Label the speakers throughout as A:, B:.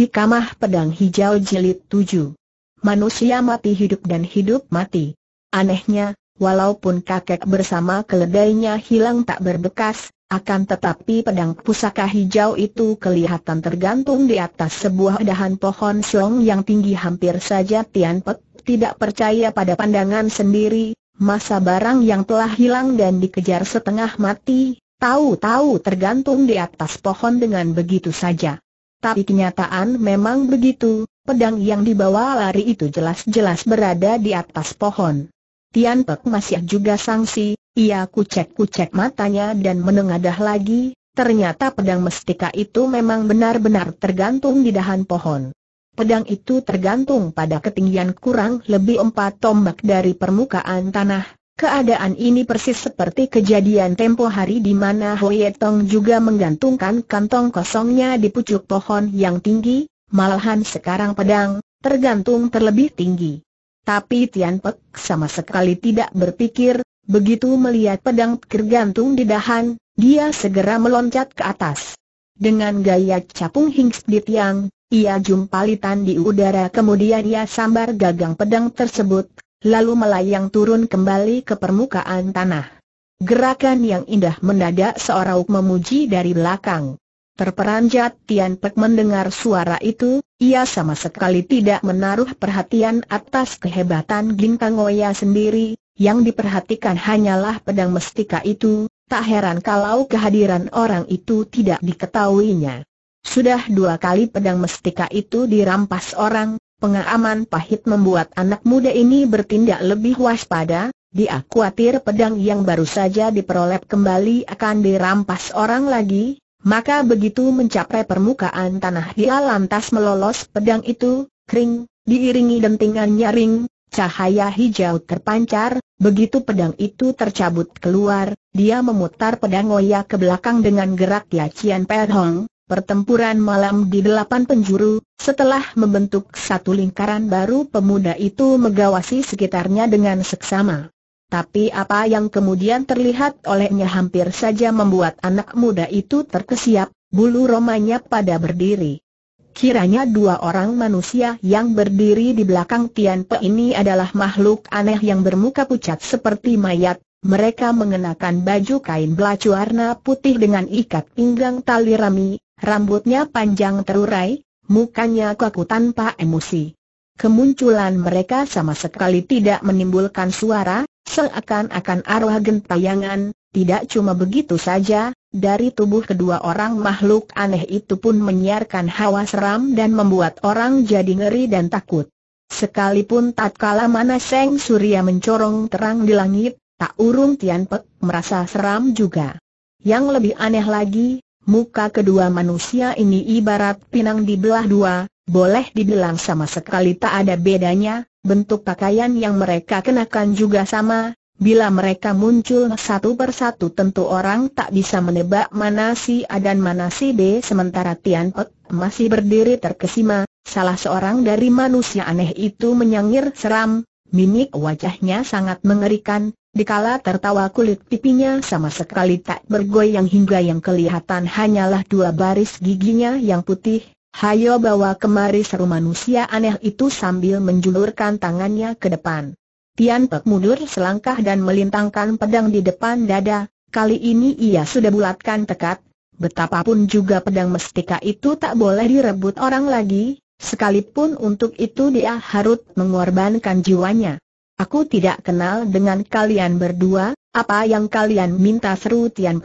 A: Hikamah Pedang Hijau Jilid 7 Manusia mati hidup dan hidup mati. Anehnya, walaupun kakek bersama keledainya hilang tak berbekas, akan tetapi pedang pusaka hijau itu kelihatan tergantung di atas sebuah dahan pohon siong yang tinggi hampir saja Tian Pek tidak percaya pada pandangan sendiri, masa barang yang telah hilang dan dikejar setengah mati, tahu-tahu tergantung di atas pohon dengan begitu saja. Tapi kenyataan memang begitu, pedang yang dibawa lari itu jelas-jelas berada di atas pohon. Tian Pek masih juga sangsi, ia kucek-kucek matanya dan menengadah lagi, ternyata pedang mestika itu memang benar-benar tergantung di dahan pohon. Pedang itu tergantung pada ketinggian kurang lebih empat tombak dari permukaan tanah, Keadaan ini persis seperti kejadian tempo hari di mana Hoye juga menggantungkan kantong kosongnya di pucuk pohon yang tinggi, malahan sekarang pedang, tergantung terlebih tinggi. Tapi Tian Pek sama sekali tidak berpikir, begitu melihat pedang tergantung di dahan, dia segera meloncat ke atas. Dengan gaya capung hingst di tiang, ia jumpalitan di udara kemudian ia sambar gagang pedang tersebut, lalu melayang turun kembali ke permukaan tanah. Gerakan yang indah mendadak seorang memuji dari belakang. Terperanjat Tian Pek mendengar suara itu, ia sama sekali tidak menaruh perhatian atas kehebatan Kang Oya sendiri, yang diperhatikan hanyalah pedang mestika itu, tak heran kalau kehadiran orang itu tidak diketahuinya. Sudah dua kali pedang mestika itu dirampas orang, Pengalaman pahit membuat anak muda ini bertindak lebih waspada, dia khawatir pedang yang baru saja diperoleh kembali akan dirampas orang lagi, maka begitu mencapai permukaan tanah dia lantas melolos pedang itu, kering, diiringi dentingan nyaring, cahaya hijau terpancar, begitu pedang itu tercabut keluar, dia memutar pedang Oya ke belakang dengan gerak Yacian Perhong, Pertempuran malam di delapan penjuru, setelah membentuk satu lingkaran baru pemuda itu mengawasi sekitarnya dengan seksama. Tapi apa yang kemudian terlihat olehnya hampir saja membuat anak muda itu terkesiap, bulu romanya pada berdiri. Kiranya dua orang manusia yang berdiri di belakang Tian Pe ini adalah makhluk aneh yang bermuka pucat seperti mayat, mereka mengenakan baju kain belacu warna putih dengan ikat pinggang tali rami, rambutnya panjang terurai, mukanya kaku tanpa emosi. Kemunculan mereka sama sekali tidak menimbulkan suara, seakan-akan arwah gentayangan, tidak cuma begitu saja, dari tubuh kedua orang makhluk aneh itu pun menyiarkan hawa seram dan membuat orang jadi ngeri dan takut. Sekalipun tatkala mana Seng Surya mencorong terang di langit, tak urung Tian Pek merasa seram juga. Yang lebih aneh lagi, muka kedua manusia ini ibarat pinang dibelah dua, boleh dibilang sama sekali tak ada bedanya, bentuk pakaian yang mereka kenakan juga sama, Bila mereka muncul satu persatu tentu orang tak bisa menebak mana si A dan mana si B sementara Tian Pek masih berdiri terkesima, salah seorang dari manusia aneh itu menyangir seram, mimik wajahnya sangat mengerikan, Dikala tertawa kulit pipinya sama sekali tak bergoyang hingga yang kelihatan hanyalah dua baris giginya yang putih, hayo bawa kemari seru manusia aneh itu sambil menjulurkan tangannya ke depan. Tian Pek mundur selangkah dan melintangkan pedang di depan dada, kali ini ia sudah bulatkan tekat, betapapun juga pedang mestika itu tak boleh direbut orang lagi, sekalipun untuk itu dia harus mengorbankan jiwanya. Aku tidak kenal dengan kalian berdua, apa yang kalian minta seru Tian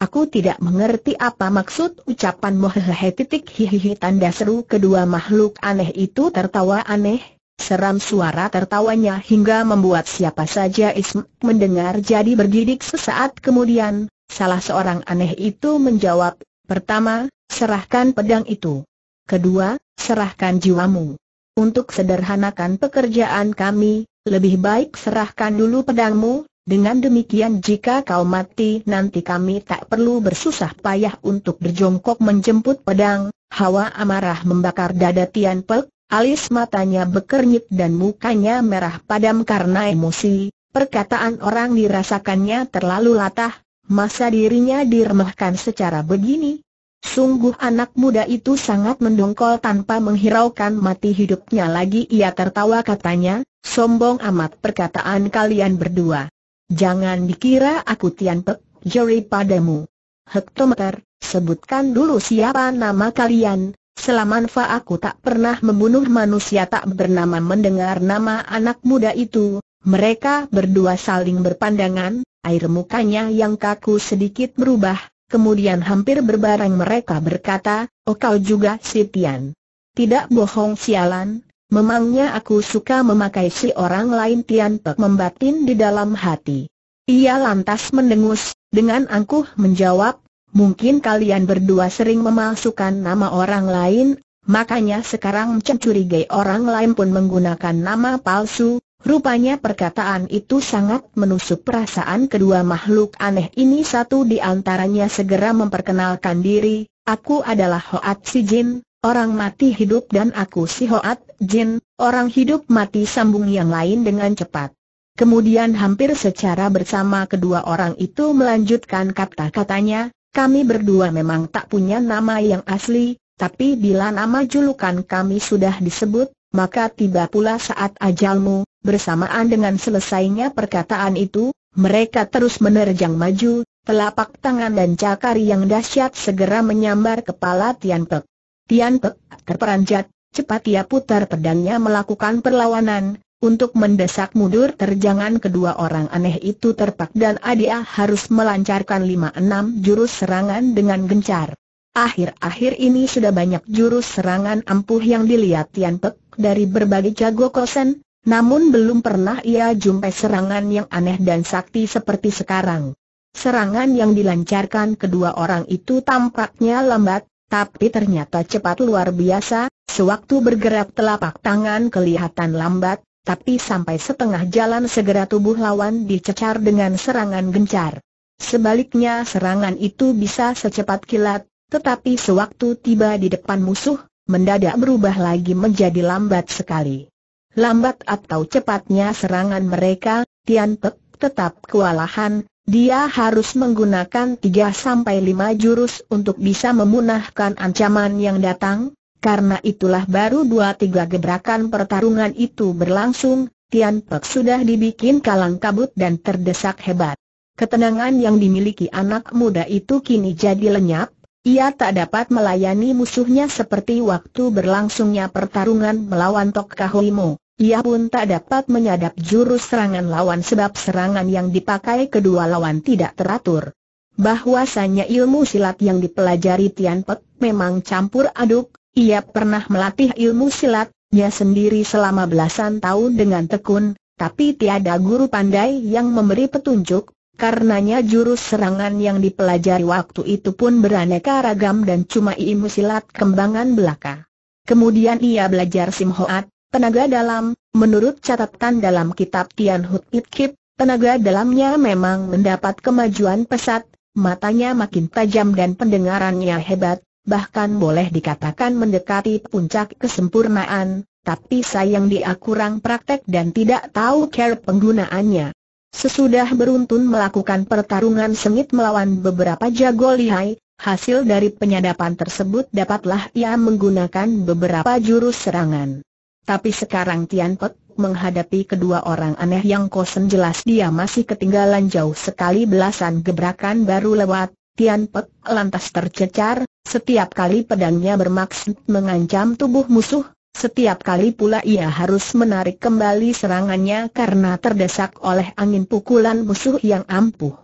A: Aku tidak mengerti apa maksud ucapan mohehehe titik hihihi tanda seru kedua makhluk aneh itu tertawa aneh. Seram suara tertawanya hingga membuat siapa saja Ism mendengar jadi bergidik sesaat kemudian, salah seorang aneh itu menjawab, pertama, serahkan pedang itu. Kedua, serahkan jiwamu. Untuk sederhanakan pekerjaan kami, lebih baik serahkan dulu pedangmu, dengan demikian jika kau mati nanti kami tak perlu bersusah payah untuk berjongkok menjemput pedang. Hawa amarah membakar dada Tian Pek, alis matanya bekernyit dan mukanya merah padam karena emosi. Perkataan orang dirasakannya terlalu latah, masa dirinya diremehkan secara begini, Sungguh anak muda itu sangat mendongkol tanpa menghiraukan mati hidupnya lagi ia tertawa katanya, sombong amat perkataan kalian berdua. Jangan dikira aku Tian Pek, juri padamu. Hektometer, sebutkan dulu siapa nama kalian, Selama aku tak pernah membunuh manusia tak bernama mendengar nama anak muda itu, mereka berdua saling berpandangan, air mukanya yang kaku sedikit berubah, kemudian hampir berbareng mereka berkata, oh kau juga si Tidak bohong sialan, memangnya aku suka memakai si orang lain Tian Pek membatin di dalam hati. Ia lantas mendengus, dengan angkuh menjawab, mungkin kalian berdua sering memalsukan nama orang lain, makanya sekarang mencurigai orang lain pun menggunakan nama palsu, Rupanya perkataan itu sangat menusuk perasaan kedua makhluk aneh ini satu di antaranya segera memperkenalkan diri, aku adalah Hoat Si Jin, orang mati hidup dan aku si Hoat Jin, orang hidup mati sambung yang lain dengan cepat. Kemudian hampir secara bersama kedua orang itu melanjutkan kata-katanya, kami berdua memang tak punya nama yang asli, tapi bila nama julukan kami sudah disebut, maka tiba pula saat ajalmu, bersamaan dengan selesainya perkataan itu, mereka terus menerjang maju, telapak tangan dan cakar yang dahsyat segera menyambar kepala Tian Pek. Tian Pek terperanjat, cepat ia putar pedangnya melakukan perlawanan, untuk mendesak mundur terjangan kedua orang aneh itu terpak dan Adia harus melancarkan lima enam jurus serangan dengan gencar. Akhir-akhir ini sudah banyak jurus serangan ampuh yang dilihat Tian Pek dari berbagai jago kosen, namun belum pernah ia jumpai serangan yang aneh dan sakti seperti sekarang. Serangan yang dilancarkan kedua orang itu tampaknya lambat, tapi ternyata cepat luar biasa, sewaktu bergerak telapak tangan kelihatan lambat, tapi sampai setengah jalan segera tubuh lawan dicecar dengan serangan gencar. Sebaliknya serangan itu bisa secepat kilat, tetapi sewaktu tiba di depan musuh, mendadak berubah lagi menjadi lambat sekali. Lambat atau cepatnya serangan mereka, Tian Pek tetap kewalahan, dia harus menggunakan 3-5 jurus untuk bisa memunahkan ancaman yang datang, karena itulah baru 2-3 gebrakan pertarungan itu berlangsung, Tian Pek sudah dibikin kalang kabut dan terdesak hebat. Ketenangan yang dimiliki anak muda itu kini jadi lenyap, ia tak dapat melayani musuhnya seperti waktu berlangsungnya pertarungan melawan Tok Kahuimo. Ia pun tak dapat menyadap jurus serangan lawan sebab serangan yang dipakai kedua lawan tidak teratur. Bahwasanya ilmu silat yang dipelajari Tian Pek memang campur aduk, ia pernah melatih ilmu silatnya sendiri selama belasan tahun dengan tekun, tapi tiada guru pandai yang memberi petunjuk, Karenanya jurus serangan yang dipelajari waktu itu pun beraneka ragam dan cuma ilmu silat kembangan belaka. Kemudian ia belajar Simhoat, tenaga dalam, menurut catatan dalam kitab Tian Hut It Kip, tenaga dalamnya memang mendapat kemajuan pesat, matanya makin tajam dan pendengarannya hebat, bahkan boleh dikatakan mendekati puncak kesempurnaan, tapi sayang dia kurang praktek dan tidak tahu care penggunaannya. Sesudah beruntun melakukan pertarungan sengit melawan beberapa jago lihai, hasil dari penyadapan tersebut dapatlah ia menggunakan beberapa jurus serangan. Tapi sekarang Tian Pek menghadapi kedua orang aneh yang kosen jelas dia masih ketinggalan jauh sekali belasan gebrakan baru lewat, Tian Pek lantas tercecar, setiap kali pedangnya bermaksud mengancam tubuh musuh, setiap kali pula ia harus menarik kembali serangannya karena terdesak oleh angin pukulan musuh yang ampuh.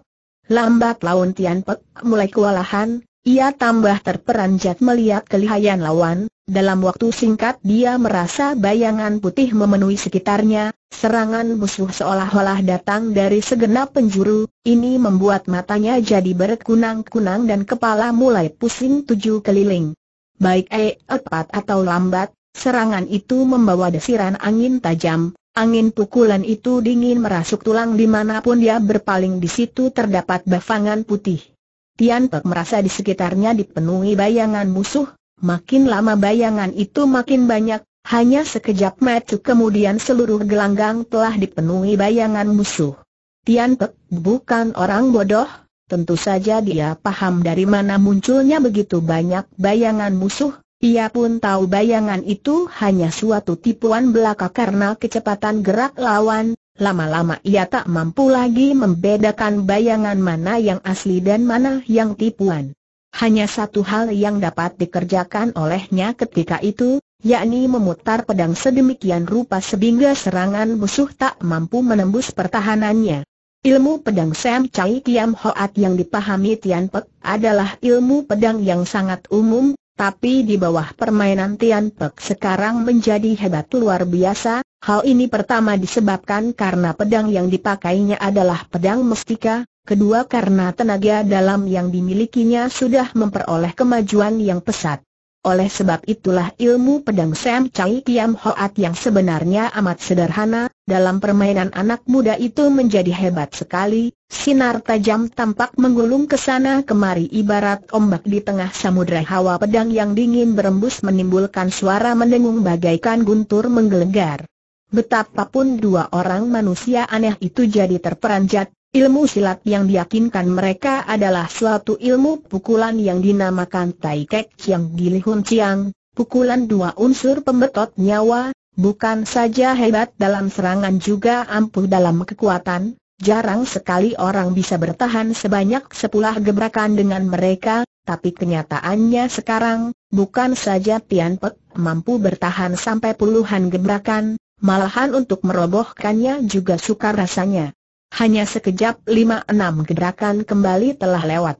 A: Lambat laun Tian Pek mulai kewalahan, ia tambah terperanjat melihat kelihayan lawan, dalam waktu singkat dia merasa bayangan putih memenuhi sekitarnya, serangan musuh seolah-olah datang dari segenap penjuru, ini membuat matanya jadi berkunang-kunang dan kepala mulai pusing tujuh keliling. Baik eh, cepat atau lambat, Serangan itu membawa desiran angin tajam, angin pukulan itu dingin merasuk tulang dimanapun dia berpaling di situ terdapat bafangan putih. Tian Pek merasa di sekitarnya dipenuhi bayangan musuh, makin lama bayangan itu makin banyak, hanya sekejap mata kemudian seluruh gelanggang telah dipenuhi bayangan musuh. Tian Pek bukan orang bodoh, tentu saja dia paham dari mana munculnya begitu banyak bayangan musuh, ia pun tahu bayangan itu hanya suatu tipuan belaka karena kecepatan gerak lawan, lama-lama ia tak mampu lagi membedakan bayangan mana yang asli dan mana yang tipuan. Hanya satu hal yang dapat dikerjakan olehnya ketika itu, yakni memutar pedang sedemikian rupa sehingga serangan musuh tak mampu menembus pertahanannya. Ilmu pedang Sam Chai Kiam Hoat yang dipahami Tian Pek adalah ilmu pedang yang sangat umum, tapi di bawah permainan Tian Pek sekarang menjadi hebat luar biasa, hal ini pertama disebabkan karena pedang yang dipakainya adalah pedang mestika, kedua karena tenaga dalam yang dimilikinya sudah memperoleh kemajuan yang pesat. Oleh sebab itulah ilmu pedang Sam Chai Kiam Hoat yang sebenarnya amat sederhana, dalam permainan anak muda itu menjadi hebat sekali, sinar tajam tampak menggulung ke sana kemari ibarat ombak di tengah samudera hawa pedang yang dingin berembus menimbulkan suara mendengung bagaikan guntur menggelegar. Betapapun dua orang manusia aneh itu jadi terperanjat, Ilmu silat yang diyakinkan mereka adalah suatu ilmu pukulan yang dinamakan Tai Kek Chiang Gilihun Chiang, pukulan dua unsur pembetot nyawa, bukan saja hebat dalam serangan juga ampuh dalam kekuatan, jarang sekali orang bisa bertahan sebanyak sepuluh gebrakan dengan mereka, tapi kenyataannya sekarang, bukan saja Tian Pek mampu bertahan sampai puluhan gebrakan, malahan untuk merobohkannya juga sukar rasanya. Hanya sekejap lima enam gerakan kembali telah lewat.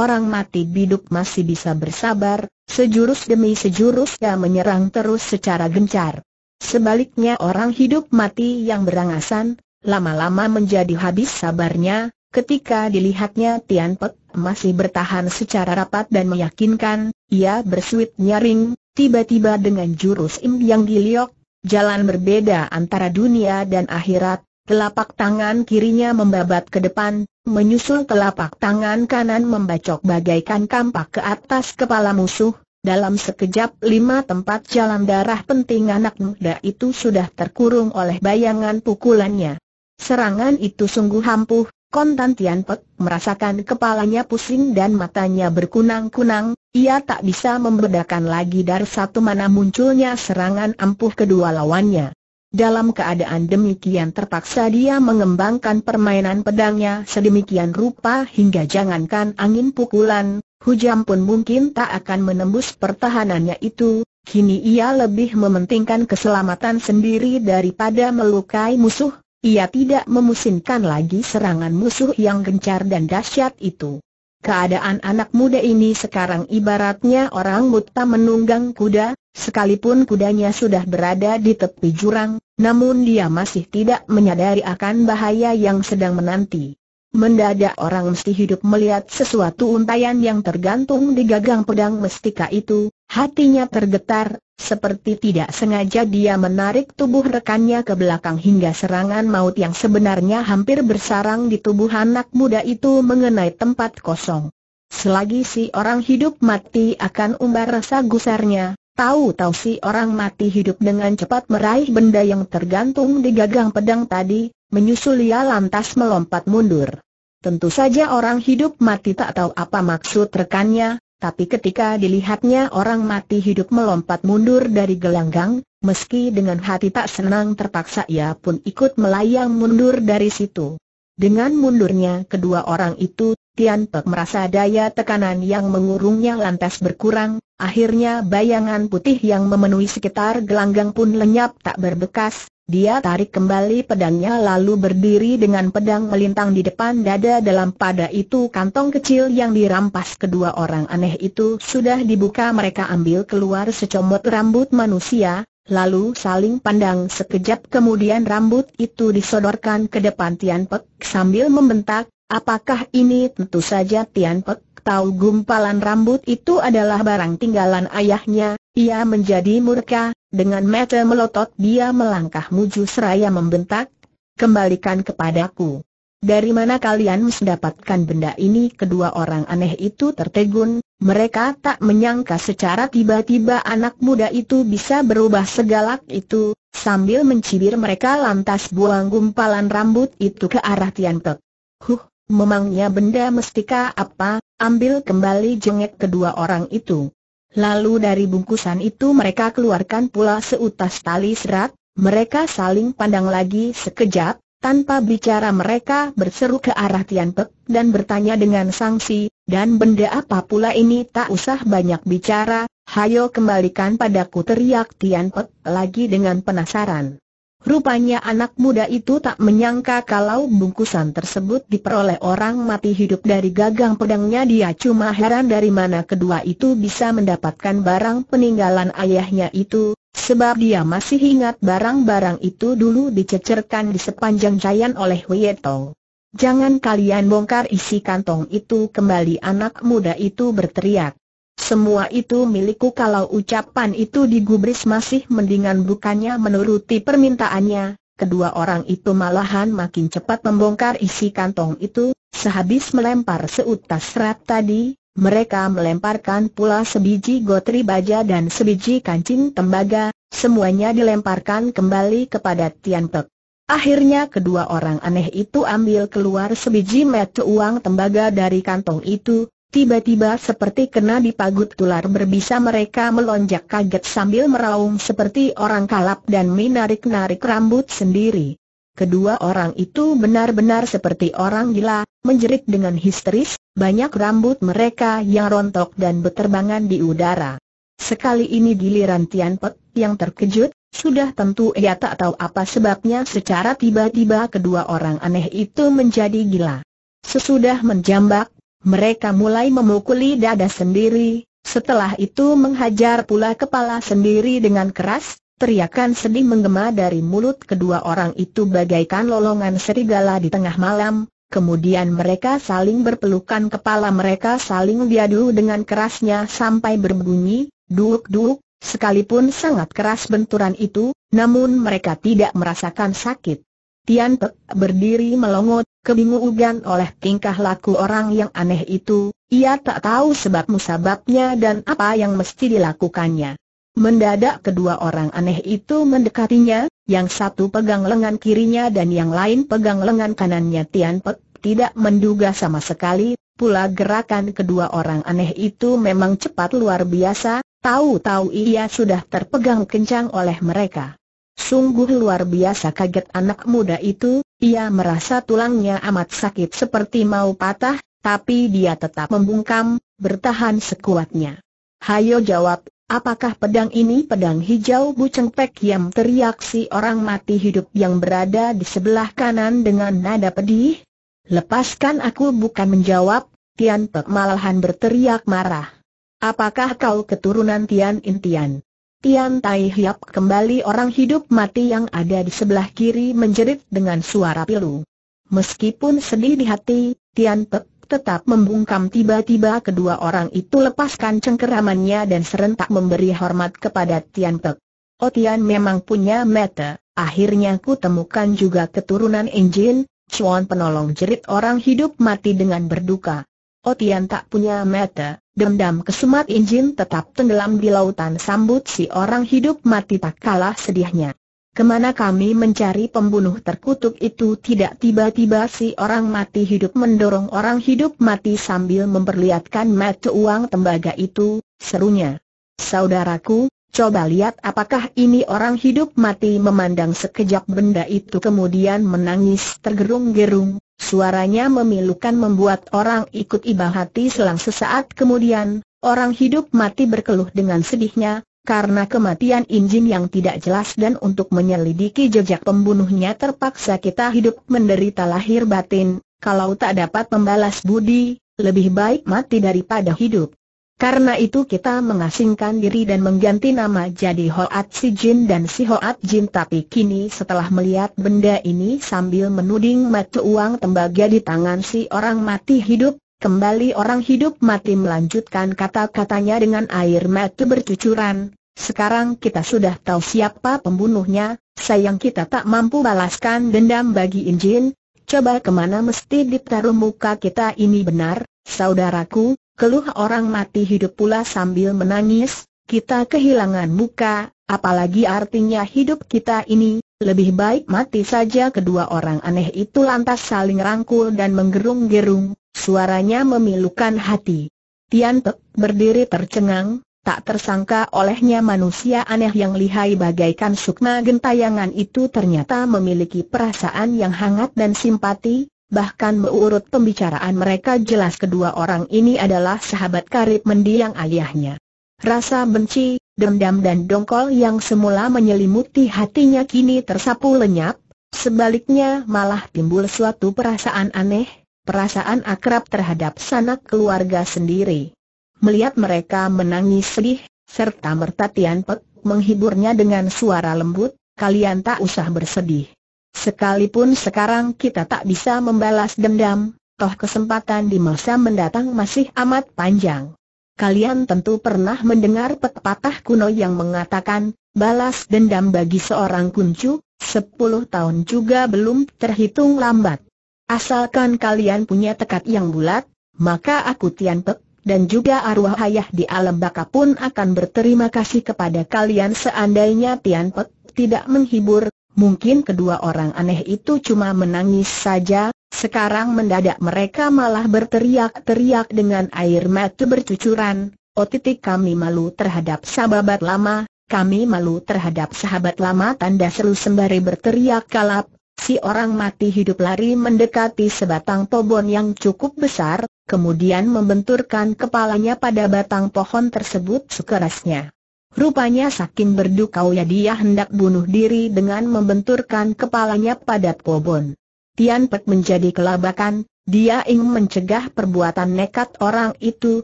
A: Orang mati biduk masih bisa bersabar, sejurus demi sejurus ia menyerang terus secara gencar. Sebaliknya orang hidup mati yang berangasan, lama-lama menjadi habis sabarnya, ketika dilihatnya Tian Pek masih bertahan secara rapat dan meyakinkan, ia bersuit nyaring, tiba-tiba dengan jurus Im Yang Giliok, jalan berbeda antara dunia dan akhirat, Telapak tangan kirinya membabat ke depan, menyusul telapak tangan kanan membacok bagaikan kampak ke atas kepala musuh. Dalam sekejap lima tempat jalan darah penting anak muda itu sudah terkurung oleh bayangan pukulannya. Serangan itu sungguh ampuh, Kontan Tian merasakan kepalanya pusing dan matanya berkunang-kunang, ia tak bisa membedakan lagi dari satu mana munculnya serangan ampuh kedua lawannya. Dalam keadaan demikian terpaksa dia mengembangkan permainan pedangnya sedemikian rupa hingga jangankan angin pukulan, hujan pun mungkin tak akan menembus pertahanannya itu, kini ia lebih mementingkan keselamatan sendiri daripada melukai musuh, ia tidak memusinkan lagi serangan musuh yang gencar dan dahsyat itu. Keadaan anak muda ini sekarang ibaratnya orang buta menunggang kuda, Sekalipun kudanya sudah berada di tepi jurang, namun dia masih tidak menyadari akan bahaya yang sedang menanti. Mendadak orang mesti hidup melihat sesuatu untayan yang tergantung di gagang pedang mestika itu, hatinya tergetar, seperti tidak sengaja dia menarik tubuh rekannya ke belakang hingga serangan maut yang sebenarnya hampir bersarang di tubuh anak muda itu mengenai tempat kosong. Selagi si orang hidup mati akan umbar rasa gusarnya, Tahu-tahu si orang mati hidup dengan cepat meraih benda yang tergantung di gagang pedang tadi, menyusul ia lantas melompat mundur. Tentu saja orang hidup mati tak tahu apa maksud rekannya, tapi ketika dilihatnya orang mati hidup melompat mundur dari gelanggang, meski dengan hati tak senang terpaksa ia pun ikut melayang mundur dari situ. Dengan mundurnya kedua orang itu Tian Pek merasa daya tekanan yang mengurungnya lantas berkurang, akhirnya bayangan putih yang memenuhi sekitar gelanggang pun lenyap tak berbekas, dia tarik kembali pedangnya lalu berdiri dengan pedang melintang di depan dada dalam pada itu kantong kecil yang dirampas kedua orang aneh itu sudah dibuka mereka ambil keluar secomot rambut manusia, lalu saling pandang sekejap kemudian rambut itu disodorkan ke depan Tian Pek sambil membentak, Apakah ini tentu saja Tian Pek tahu gumpalan rambut itu adalah barang tinggalan ayahnya, ia menjadi murka, dengan mata melotot dia melangkah muju seraya membentak, kembalikan kepadaku. Dari mana kalian mendapatkan benda ini? Kedua orang aneh itu tertegun, mereka tak menyangka secara tiba-tiba anak muda itu bisa berubah segalak itu, sambil mencibir mereka lantas buang gumpalan rambut itu ke arah Tian Pek. Huh, Memangnya benda mestika apa, ambil kembali jengek kedua orang itu. Lalu dari bungkusan itu mereka keluarkan pula seutas tali serat, mereka saling pandang lagi sekejap, tanpa bicara mereka berseru ke arah Tian Pek dan bertanya dengan sanksi. dan benda apa pula ini tak usah banyak bicara, hayo kembalikan padaku teriak Tian Pek lagi dengan penasaran. Rupanya anak muda itu tak menyangka kalau bungkusan tersebut diperoleh orang mati hidup dari gagang pedangnya dia cuma heran dari mana kedua itu bisa mendapatkan barang peninggalan ayahnya itu, sebab dia masih ingat barang-barang itu dulu dicecerkan di sepanjang jayan oleh Wietong. Jangan kalian bongkar isi kantong itu kembali anak muda itu berteriak. Semua itu milikku kalau ucapan itu digubris masih mendingan bukannya menuruti permintaannya, kedua orang itu malahan makin cepat membongkar isi kantong itu, sehabis melempar seutas serat tadi, mereka melemparkan pula sebiji gotri baja dan sebiji kancing tembaga, semuanya dilemparkan kembali kepada Tian Pek. Akhirnya kedua orang aneh itu ambil keluar sebiji mata uang tembaga dari kantong itu, Tiba-tiba seperti kena dipagut tular berbisa mereka melonjak kaget sambil meraung seperti orang kalap dan menarik-narik rambut sendiri. Kedua orang itu benar-benar seperti orang gila, menjerit dengan histeris, banyak rambut mereka yang rontok dan berterbangan di udara. Sekali ini giliran Tian Pek yang terkejut, sudah tentu ia tak tahu apa sebabnya secara tiba-tiba kedua orang aneh itu menjadi gila. Sesudah menjambak mereka mulai memukuli dada sendiri, setelah itu menghajar pula kepala sendiri dengan keras, teriakan sedih menggema dari mulut kedua orang itu bagaikan lolongan serigala di tengah malam, kemudian mereka saling berpelukan kepala mereka saling diadu dengan kerasnya sampai berbunyi, duk-duk, sekalipun sangat keras benturan itu, namun mereka tidak merasakan sakit. Tian Pek berdiri melongot, kebingungan oleh tingkah laku orang yang aneh itu, ia tak tahu sebab musababnya dan apa yang mesti dilakukannya. Mendadak kedua orang aneh itu mendekatinya, yang satu pegang lengan kirinya dan yang lain pegang lengan kanannya Tian Pek, tidak menduga sama sekali, pula gerakan kedua orang aneh itu memang cepat luar biasa, tahu-tahu ia sudah terpegang kencang oleh mereka. Sungguh luar biasa kaget anak muda itu, ia merasa tulangnya amat sakit seperti mau patah, tapi dia tetap membungkam, bertahan sekuatnya. Hayo jawab, apakah pedang ini pedang hijau Bu pek yang teriak si orang mati hidup yang berada di sebelah kanan dengan nada pedih? Lepaskan aku bukan menjawab, Tian Pek malahan berteriak marah. Apakah kau keturunan Tian Intian? Tian Tai Hiap kembali orang hidup mati yang ada di sebelah kiri menjerit dengan suara pilu. Meskipun sedih di hati, Tian Pek tetap membungkam tiba-tiba kedua orang itu lepaskan cengkeramannya dan serentak memberi hormat kepada Tian Pek. Oh Tian memang punya mata, akhirnya ku temukan juga keturunan Injin, Chuan penolong jerit orang hidup mati dengan berduka. Otian tak punya mata, dendam kesumat injin tetap tenggelam di lautan sambut si orang hidup mati tak kalah sedihnya. Kemana kami mencari pembunuh terkutuk itu tidak tiba-tiba si orang mati hidup mendorong orang hidup mati sambil memperlihatkan mata uang tembaga itu, serunya. Saudaraku, coba lihat apakah ini orang hidup mati memandang sekejap benda itu kemudian menangis tergerung-gerung, Suaranya memilukan membuat orang ikut iba hati selang sesaat kemudian, orang hidup mati berkeluh dengan sedihnya, karena kematian Injin yang tidak jelas dan untuk menyelidiki jejak pembunuhnya terpaksa kita hidup menderita lahir batin, kalau tak dapat membalas budi, lebih baik mati daripada hidup. Karena itu kita mengasingkan diri dan mengganti nama jadi Hoat Si Jin dan Si Hoat Jin tapi kini setelah melihat benda ini sambil menuding mata uang tembaga di tangan si orang mati hidup, kembali orang hidup mati melanjutkan kata-katanya dengan air mata bercucuran, sekarang kita sudah tahu siapa pembunuhnya, sayang kita tak mampu balaskan dendam bagi Injin. Coba kemana mesti ditaruh muka kita ini benar, saudaraku, keluh orang mati hidup pula sambil menangis, kita kehilangan muka, apalagi artinya hidup kita ini, lebih baik mati saja kedua orang aneh itu lantas saling rangkul dan menggerung-gerung, suaranya memilukan hati. Tian Pek berdiri tercengang, tak tersangka olehnya manusia aneh yang lihai bagaikan sukma gentayangan itu ternyata memiliki perasaan yang hangat dan simpati, bahkan berurut pembicaraan mereka jelas kedua orang ini adalah sahabat karib mendiang ayahnya. Rasa benci, dendam dan dongkol yang semula menyelimuti hatinya kini tersapu lenyap, sebaliknya malah timbul suatu perasaan aneh, perasaan akrab terhadap sanak keluarga sendiri. Melihat mereka menangis sedih, serta merta Pek menghiburnya dengan suara lembut, kalian tak usah bersedih. Sekalipun sekarang kita tak bisa membalas dendam, toh kesempatan di masa mendatang masih amat panjang. Kalian tentu pernah mendengar pepatah kuno yang mengatakan, balas dendam bagi seorang kuncu, sepuluh tahun juga belum terhitung lambat. Asalkan kalian punya tekad yang bulat, maka aku Tian Pek dan juga arwah ayah di alam baka pun akan berterima kasih kepada kalian seandainya Tian Pek tidak menghibur Mungkin kedua orang aneh itu cuma menangis saja, sekarang mendadak mereka malah berteriak-teriak dengan air mata bercucuran, oh titik kami malu terhadap sahabat lama, kami malu terhadap sahabat lama tanda seru sembari berteriak kalap, si orang mati hidup lari mendekati sebatang pohon yang cukup besar, kemudian membenturkan kepalanya pada batang pohon tersebut sekerasnya. Rupanya saking ya dia hendak bunuh diri dengan membenturkan kepalanya pada Pobon. Tian Pek menjadi kelabakan, dia ingin mencegah perbuatan nekat orang itu,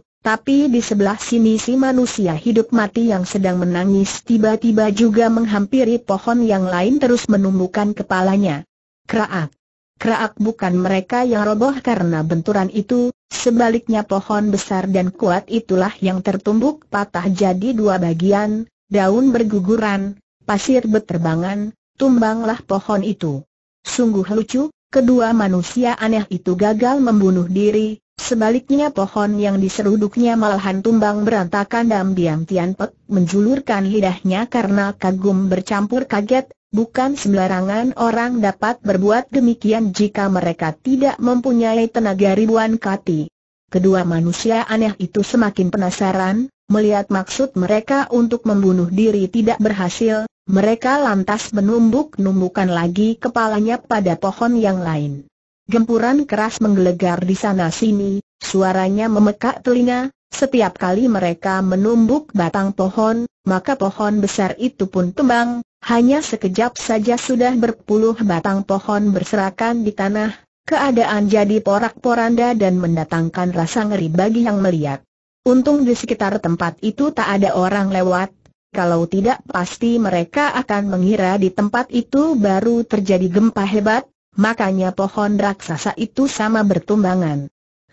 A: tapi di sebelah sini si manusia hidup mati yang sedang menangis tiba-tiba juga menghampiri pohon yang lain terus menumbuhkan kepalanya. Kraak! Kerak bukan mereka yang roboh karena benturan itu, sebaliknya pohon besar dan kuat itulah yang tertumbuk patah jadi dua bagian, daun berguguran, pasir berterbangan, tumbanglah pohon itu. Sungguh lucu, kedua manusia aneh itu gagal membunuh diri, sebaliknya pohon yang diseruduknya malahan tumbang berantakan dan diam Tian menjulurkan lidahnya karena kagum bercampur kaget, Bukan sembarangan orang dapat berbuat demikian jika mereka tidak mempunyai tenaga ribuan kati. Kedua manusia aneh itu semakin penasaran, melihat maksud mereka untuk membunuh diri tidak berhasil, mereka lantas menumbuk-numbukan lagi kepalanya pada pohon yang lain. Gempuran keras menggelegar di sana-sini, suaranya memekak telinga, setiap kali mereka menumbuk batang pohon, maka pohon besar itu pun tumbang, hanya sekejap saja sudah berpuluh batang pohon berserakan di tanah, keadaan jadi porak-poranda dan mendatangkan rasa ngeri bagi yang melihat. Untung di sekitar tempat itu tak ada orang lewat, kalau tidak pasti mereka akan mengira di tempat itu baru terjadi gempa hebat, makanya pohon raksasa itu sama bertumbangan.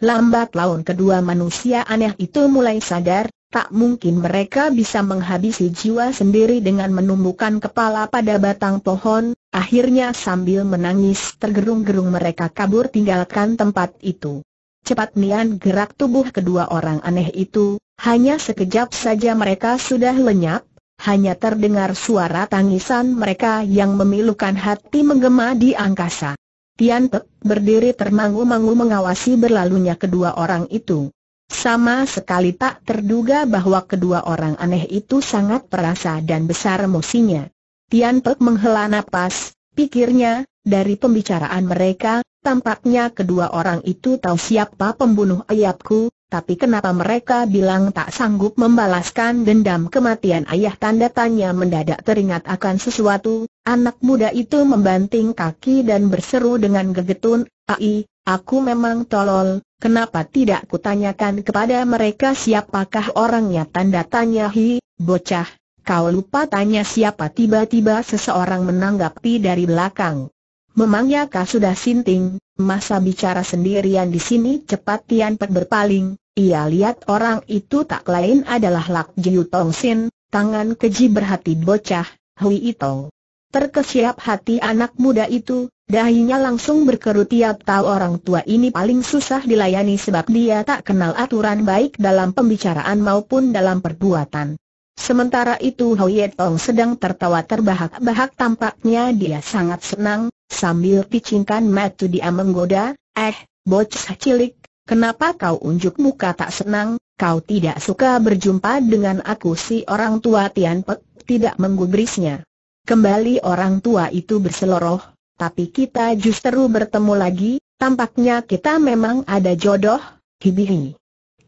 A: Lambat laun kedua manusia aneh itu mulai sadar, tak mungkin mereka bisa menghabisi jiwa sendiri dengan menumbuhkan kepala pada batang pohon, akhirnya sambil menangis tergerung-gerung mereka kabur tinggalkan tempat itu. Cepat nian gerak tubuh kedua orang aneh itu, hanya sekejap saja mereka sudah lenyap, hanya terdengar suara tangisan mereka yang memilukan hati menggema di angkasa. Tian Pek berdiri termangu-mangu mengawasi berlalunya kedua orang itu. Sama sekali tak terduga bahwa kedua orang aneh itu sangat perasa dan besar emosinya. Tian Pek menghela napas, pikirnya, dari pembicaraan mereka, tampaknya kedua orang itu tahu siapa pembunuh ayahku, tapi kenapa mereka bilang tak sanggup membalaskan dendam kematian ayah tanda tanya mendadak teringat akan sesuatu, anak muda itu membanting kaki dan berseru dengan gegetun, Ai, aku memang tolol, kenapa tidak kutanyakan kepada mereka siapakah orangnya tanda tanya hi, bocah, kau lupa tanya siapa tiba-tiba seseorang menanggapi dari belakang. Memangnya kau sudah sinting, masa bicara sendirian di sini cepat Tian Pek berpaling, ia lihat orang itu tak lain adalah Lak Jiu Tong Sin, tangan keji berhati bocah, Hui Itong. Terkesiap hati anak muda itu, dahinya langsung berkerut tiap tahu orang tua ini paling susah dilayani sebab dia tak kenal aturan baik dalam pembicaraan maupun dalam perbuatan. Sementara itu Hoi Tong sedang tertawa terbahak-bahak tampaknya dia sangat senang, Sambil picingkan matu dia menggoda, eh, bocah cilik, kenapa kau unjuk muka tak senang, kau tidak suka berjumpa dengan aku si orang tua Tian Pek, tidak menggubrisnya. Kembali orang tua itu berseloroh, tapi kita justru bertemu lagi, tampaknya kita memang ada jodoh, hibihi.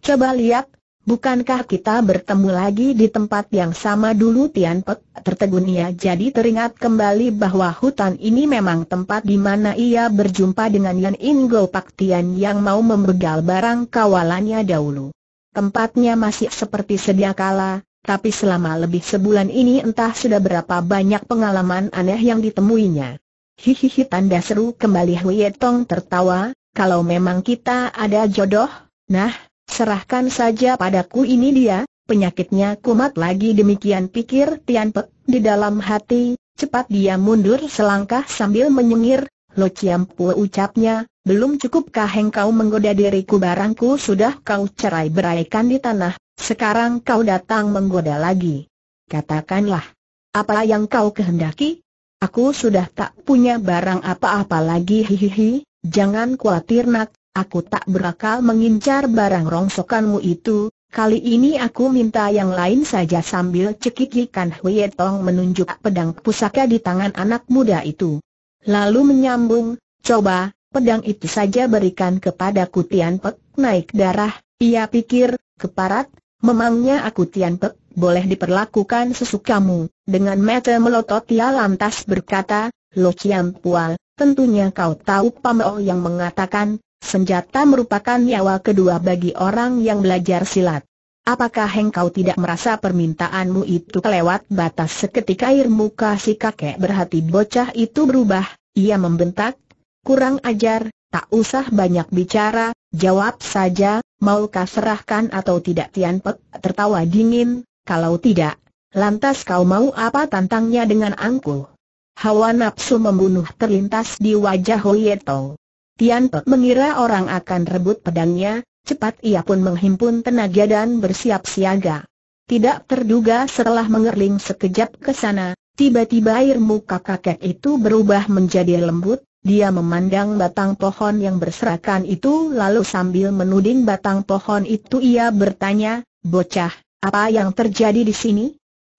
A: Coba lihat, Bukankah kita bertemu lagi di tempat yang sama dulu Tian Pek? Tertegun ia jadi teringat kembali bahwa hutan ini memang tempat di mana ia berjumpa dengan Yan Ingo Pak Tian yang mau membegal barang kawalannya dahulu. Tempatnya masih seperti sedia kala, tapi selama lebih sebulan ini entah sudah berapa banyak pengalaman aneh yang ditemuinya. Hihihi tanda seru kembali Hui Tong tertawa, kalau memang kita ada jodoh, nah serahkan saja padaku ini dia, penyakitnya kumat lagi demikian pikir Tian Pek, di dalam hati, cepat dia mundur selangkah sambil menyengir, Lo Chiam Pu ucapnya, belum cukupkah engkau menggoda diriku barangku sudah kau cerai beraikan di tanah, sekarang kau datang menggoda lagi. Katakanlah, apa yang kau kehendaki? Aku sudah tak punya barang apa-apa lagi hihihi, jangan khawatir nak, Aku tak berakal mengincar barang rongsokanmu itu, kali ini aku minta yang lain saja sambil cekikikan Huye Tong menunjuk pedang pusaka di tangan anak muda itu. Lalu menyambung, coba, pedang itu saja berikan ku Tian Pek, naik darah, ia pikir, keparat, memangnya aku Tian Pek, boleh diperlakukan sesukamu, dengan mata melotot ia lantas berkata, Lo Ciampual, tentunya kau tahu Pameo oh yang mengatakan, Senjata merupakan nyawa kedua bagi orang yang belajar silat. Apakah engkau tidak merasa permintaanmu itu kelewat batas seketika air muka si kakek berhati bocah itu berubah, ia membentak, kurang ajar, tak usah banyak bicara, jawab saja, maukah serahkan atau tidak Tian Pek tertawa dingin, kalau tidak, lantas kau mau apa tantangnya dengan angkuh. Hawa nafsu membunuh terlintas di wajah Yetong. Tian Pek mengira orang akan rebut pedangnya, cepat ia pun menghimpun tenaga dan bersiap siaga. Tidak terduga setelah mengerling sekejap ke sana, tiba-tiba air muka kakek itu berubah menjadi lembut, dia memandang batang pohon yang berserakan itu lalu sambil menuding batang pohon itu ia bertanya, Bocah, apa yang terjadi di sini?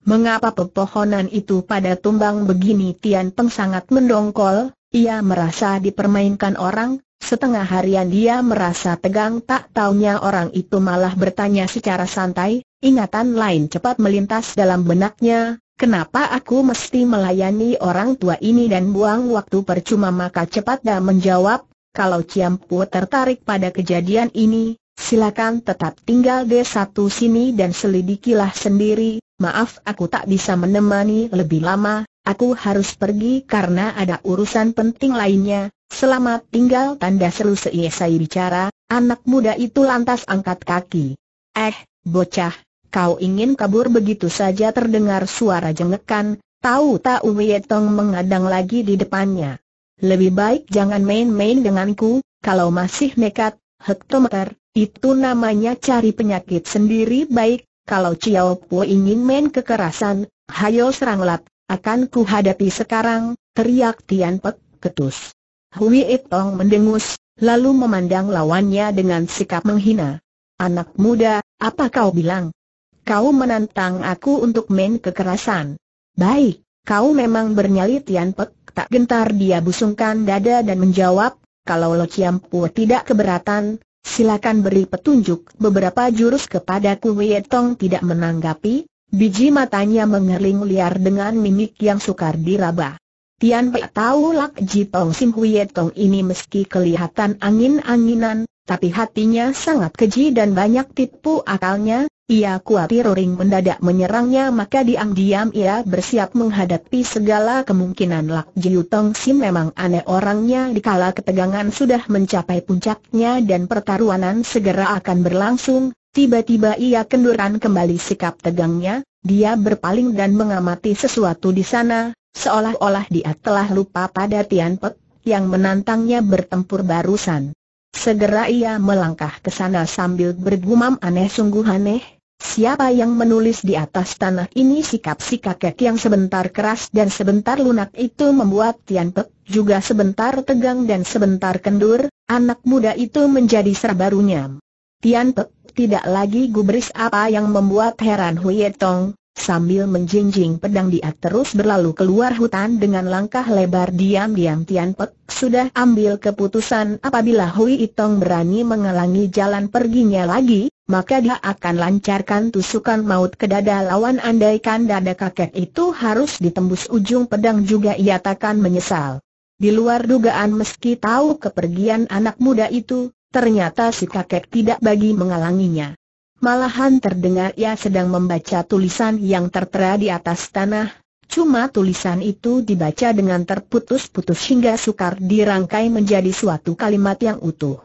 A: Mengapa pepohonan itu pada tumbang begini Tian Peng sangat mendongkol, ia merasa dipermainkan orang, setengah harian dia merasa tegang tak taunya orang itu malah bertanya secara santai, ingatan lain cepat melintas dalam benaknya, Kenapa aku mesti melayani orang tua ini dan buang waktu percuma maka cepat dah menjawab, kalau Ciampu tertarik pada kejadian ini, silakan tetap tinggal di satu sini dan selidikilah sendiri, maaf aku tak bisa menemani lebih lama, Aku harus pergi karena ada urusan penting lainnya, selamat tinggal tanda seru selesai bicara, anak muda itu lantas angkat kaki. Eh, bocah, kau ingin kabur begitu saja terdengar suara jengekan, tahu tak Wietong mengadang lagi di depannya. Lebih baik jangan main-main denganku, kalau masih nekat, hektometer, itu namanya cari penyakit sendiri baik, kalau Ciao Po ingin main kekerasan, hayo seranglah akan kuhadapi sekarang, teriak Tian Pek, ketus. Hui Itong mendengus, lalu memandang lawannya dengan sikap menghina. Anak muda, apa kau bilang? Kau menantang aku untuk main kekerasan. Baik, kau memang bernyali Tian Pek, tak gentar dia busungkan dada dan menjawab, kalau Lo Chiam Pu tidak keberatan, silakan beri petunjuk beberapa jurus kepadaku Tong tidak menanggapi, Biji matanya mengerling liar dengan mimik yang sukar diraba. Tian Pei tahu Lak Ji Tong Sim Huye Tong ini meski kelihatan angin-anginan, tapi hatinya sangat keji dan banyak tipu akalnya, ia kuatir Ring mendadak menyerangnya maka diam-diam ia bersiap menghadapi segala kemungkinan Lak Ji Tong Sim memang aneh orangnya dikala ketegangan sudah mencapai puncaknya dan pertaruhan segera akan berlangsung, Tiba-tiba ia kenduran kembali sikap tegangnya, dia berpaling dan mengamati sesuatu di sana, seolah-olah dia telah lupa pada Tian Pek, yang menantangnya bertempur barusan. Segera ia melangkah ke sana sambil bergumam aneh sungguh aneh, siapa yang menulis di atas tanah ini sikap si kakek yang sebentar keras dan sebentar lunak itu membuat Tian Pek juga sebentar tegang dan sebentar kendur, anak muda itu menjadi serba runyam. Tian Pek tidak lagi gubris apa yang membuat heran Huye Tong, Sambil menjinjing pedang dia terus berlalu keluar hutan dengan langkah lebar diam-diam Tian Pek sudah ambil keputusan apabila Hui Itong berani menghalangi jalan perginya lagi, maka dia akan lancarkan tusukan maut ke dada lawan andaikan dada kakek itu harus ditembus ujung pedang juga ia takkan menyesal. Di luar dugaan meski tahu kepergian anak muda itu, Ternyata si kakek tidak bagi mengalanginya. Malahan terdengar ia sedang membaca tulisan yang tertera di atas tanah, cuma tulisan itu dibaca dengan terputus-putus hingga sukar dirangkai menjadi suatu kalimat yang utuh.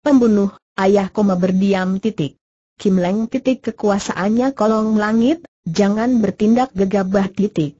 A: Pembunuh, ayah koma berdiam titik. Kim Leng titik kekuasaannya kolong langit, jangan bertindak gegabah titik.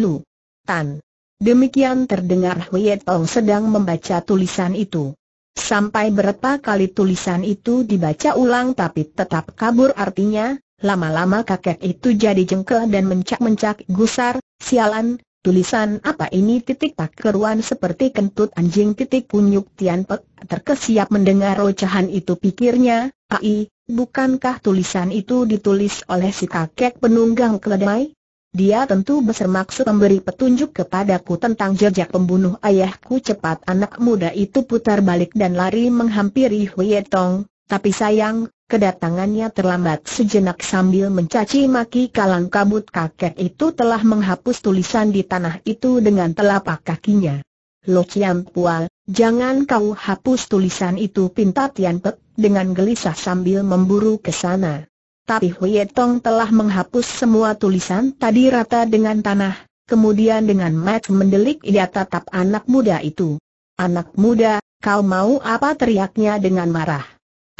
A: Lu, Tan. Demikian terdengar Huyet Tong sedang membaca tulisan itu. Sampai berapa kali tulisan itu dibaca ulang tapi tetap kabur artinya, lama-lama kakek itu jadi jengkel dan mencak-mencak gusar, sialan, tulisan apa ini titik tak keruan seperti kentut anjing titik kunyuk Tian Pek terkesiap mendengar ocehan itu pikirnya, ai, bukankah tulisan itu ditulis oleh si kakek penunggang keledai? Dia tentu bermaksud memberi petunjuk kepadaku tentang jejak pembunuh ayahku cepat anak muda itu putar balik dan lari menghampiri Huyetong, tapi sayang, kedatangannya terlambat sejenak sambil mencaci maki kalang kabut kakek itu telah menghapus tulisan di tanah itu dengan telapak kakinya. Lo Chiam Pual, jangan kau hapus tulisan itu pinta Tian Pek dengan gelisah sambil memburu ke sana tapi Huye Tong telah menghapus semua tulisan tadi rata dengan tanah, kemudian dengan mat mendelik ia tatap anak muda itu. Anak muda, kau mau apa teriaknya dengan marah?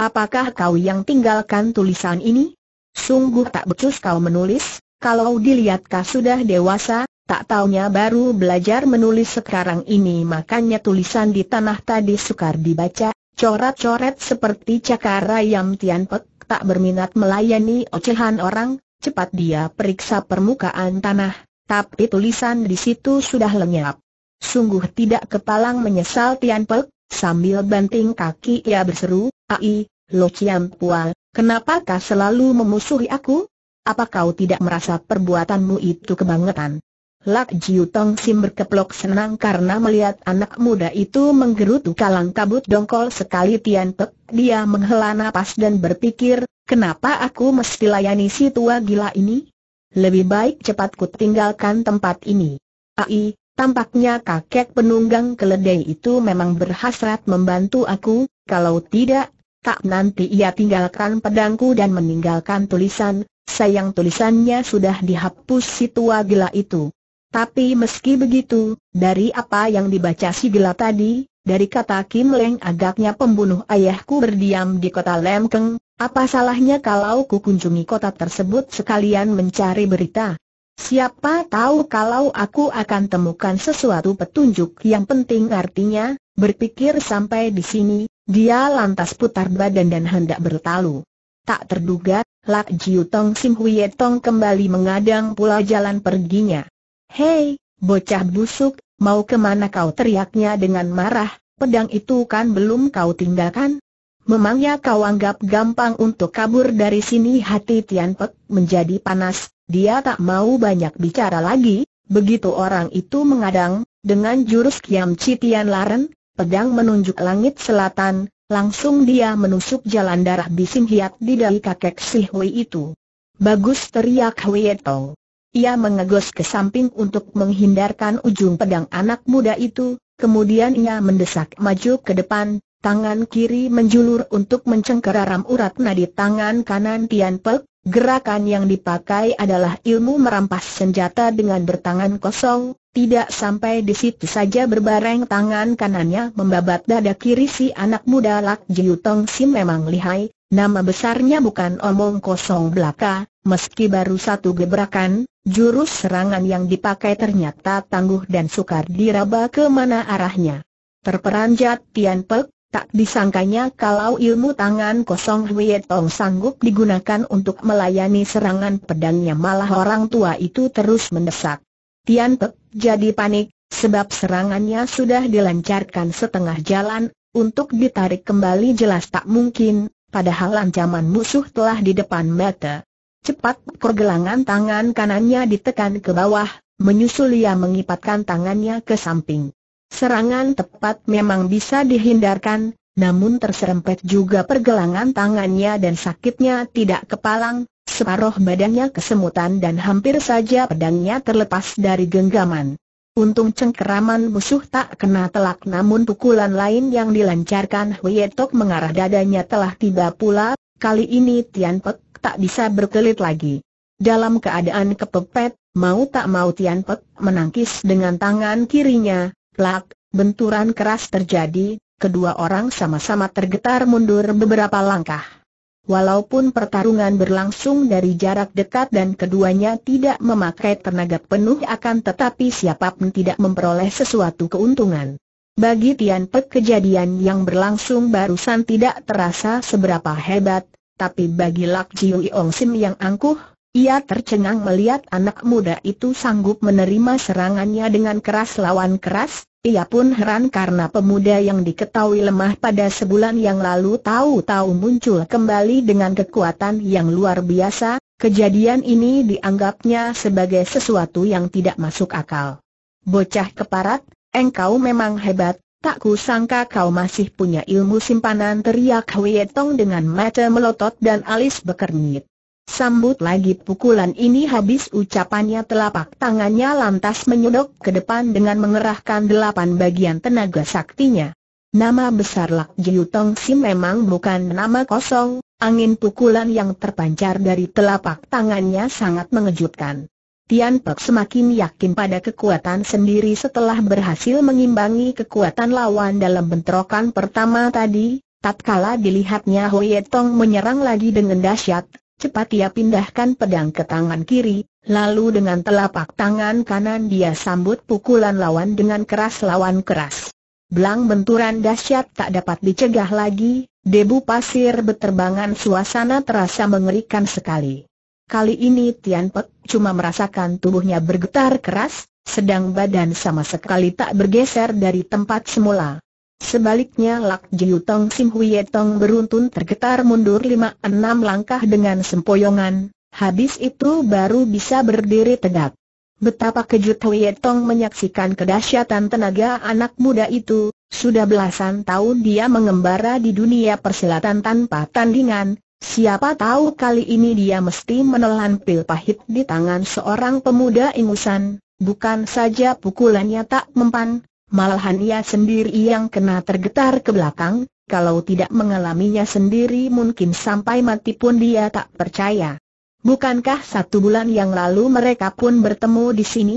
A: Apakah kau yang tinggalkan tulisan ini? Sungguh tak becus kau menulis, kalau dilihat kau sudah dewasa, tak taunya baru belajar menulis sekarang ini makanya tulisan di tanah tadi sukar dibaca, coret-coret seperti cakara yang Tianpek tak berminat melayani ocehan orang, cepat dia periksa permukaan tanah, tapi tulisan di situ sudah lenyap. Sungguh tidak kepalang menyesal Tian Pek, sambil banting kaki ia berseru, Ai, Lo Chiam Pual, kenapakah selalu memusuhi aku? Apa kau tidak merasa perbuatanmu itu kebangetan? Lak Jiu Tong Sim berkeplok senang karena melihat anak muda itu menggerutu kalang kabut dongkol sekali Tian Pek. Dia menghela nafas dan berpikir, kenapa aku mesti layani si tua gila ini? Lebih baik cepat ku tinggalkan tempat ini. Ai, tampaknya kakek penunggang keledai itu memang berhasrat membantu aku, kalau tidak, tak nanti ia tinggalkan pedangku dan meninggalkan tulisan, sayang tulisannya sudah dihapus si tua gila itu. Tapi meski begitu, dari apa yang dibaca si Gila tadi, dari kata Kim Leng agaknya pembunuh ayahku berdiam di kota Lemkeng, apa salahnya kalau ku kunjungi kota tersebut sekalian mencari berita? Siapa tahu kalau aku akan temukan sesuatu petunjuk yang penting artinya, berpikir sampai di sini, dia lantas putar badan dan hendak bertalu. Tak terduga, Lak Jiu Tong Sim Huye Tong kembali mengadang pula jalan perginya. Hei, bocah busuk, mau kemana kau teriaknya dengan marah, pedang itu kan belum kau tinggalkan? Memangnya kau anggap gampang untuk kabur dari sini hati Tian Pek menjadi panas, dia tak mau banyak bicara lagi, begitu orang itu mengadang, dengan jurus Kiam Chi Tian Laren, pedang menunjuk langit selatan, langsung dia menusuk jalan darah bising hiat di dahi kakek si Hui itu. Bagus teriak Hui Etong. Ia mengegos ke samping untuk menghindarkan ujung pedang anak muda itu, kemudian ia mendesak maju ke depan, tangan kiri menjulur untuk mencengkeraram urat nadi tangan kanan Tian Pek, gerakan yang dipakai adalah ilmu merampas senjata dengan bertangan kosong, tidak sampai di situ saja berbareng tangan kanannya membabat dada kiri si anak muda Lak Jiu Tong Sim memang lihai, Nama besarnya bukan omong kosong belaka, meski baru satu gebrakan, jurus serangan yang dipakai ternyata tangguh dan sukar diraba ke mana arahnya. Terperanjat Tian Pek, tak disangkanya kalau ilmu tangan kosong Hwee Tong sanggup digunakan untuk melayani serangan pedangnya malah orang tua itu terus mendesak. Tian Pek jadi panik, sebab serangannya sudah dilancarkan setengah jalan, untuk ditarik kembali jelas tak mungkin, padahal ancaman musuh telah di depan mata. Cepat pergelangan tangan kanannya ditekan ke bawah, menyusul ia mengipatkan tangannya ke samping. Serangan tepat memang bisa dihindarkan, namun terserempet juga pergelangan tangannya dan sakitnya tidak kepalang, separuh badannya kesemutan dan hampir saja pedangnya terlepas dari genggaman. Untung cengkeraman musuh tak kena telak namun pukulan lain yang dilancarkan Huyetok mengarah dadanya telah tiba pula, kali ini Tian Pek tak bisa berkelit lagi. Dalam keadaan kepepet, mau tak mau Tian Pek menangkis dengan tangan kirinya, plak, benturan keras terjadi, kedua orang sama-sama tergetar mundur beberapa langkah. Walaupun pertarungan berlangsung dari jarak dekat dan keduanya tidak memakai tenaga penuh akan tetapi siapapun tidak memperoleh sesuatu keuntungan. Bagi Tian Pek kejadian yang berlangsung barusan tidak terasa seberapa hebat, tapi bagi Lak Jiu Yong Sim yang angkuh, ia tercengang melihat anak muda itu sanggup menerima serangannya dengan keras lawan keras, ia pun heran karena pemuda yang diketahui lemah pada sebulan yang lalu tahu-tahu muncul kembali dengan kekuatan yang luar biasa, kejadian ini dianggapnya sebagai sesuatu yang tidak masuk akal. Bocah keparat, engkau memang hebat, Tak kusangka kau masih punya ilmu simpanan teriak Hwee Tong dengan mata melotot dan alis bekernyit. Sambut lagi pukulan ini habis ucapannya telapak tangannya lantas menyodok ke depan dengan mengerahkan delapan bagian tenaga saktinya. Nama besar Lak Jiu Tong Si memang bukan nama kosong, angin pukulan yang terpancar dari telapak tangannya sangat mengejutkan. Tian Pek semakin yakin pada kekuatan sendiri setelah berhasil mengimbangi kekuatan lawan dalam bentrokan pertama tadi, tatkala dilihatnya Hoye Tong menyerang lagi dengan dahsyat, cepat ia pindahkan pedang ke tangan kiri, lalu dengan telapak tangan kanan dia sambut pukulan lawan dengan keras lawan keras. Belang benturan dahsyat tak dapat dicegah lagi, debu pasir beterbangan suasana terasa mengerikan sekali. Kali ini Tian Pek cuma merasakan tubuhnya bergetar keras, sedang badan sama sekali tak bergeser dari tempat semula. Sebaliknya Lak Jiu Tong Sim Huye Tong beruntun tergetar mundur lima enam langkah dengan sempoyongan, habis itu baru bisa berdiri tegak. Betapa kejut Huye Tong menyaksikan kedahsyatan tenaga anak muda itu, sudah belasan tahun dia mengembara di dunia persilatan tanpa tandingan, Siapa tahu kali ini dia mesti menelan pil pahit di tangan seorang pemuda ingusan, bukan saja pukulannya tak mempan, malahan ia sendiri yang kena tergetar ke belakang, kalau tidak mengalaminya sendiri mungkin sampai mati pun dia tak percaya. Bukankah satu bulan yang lalu mereka pun bertemu di sini?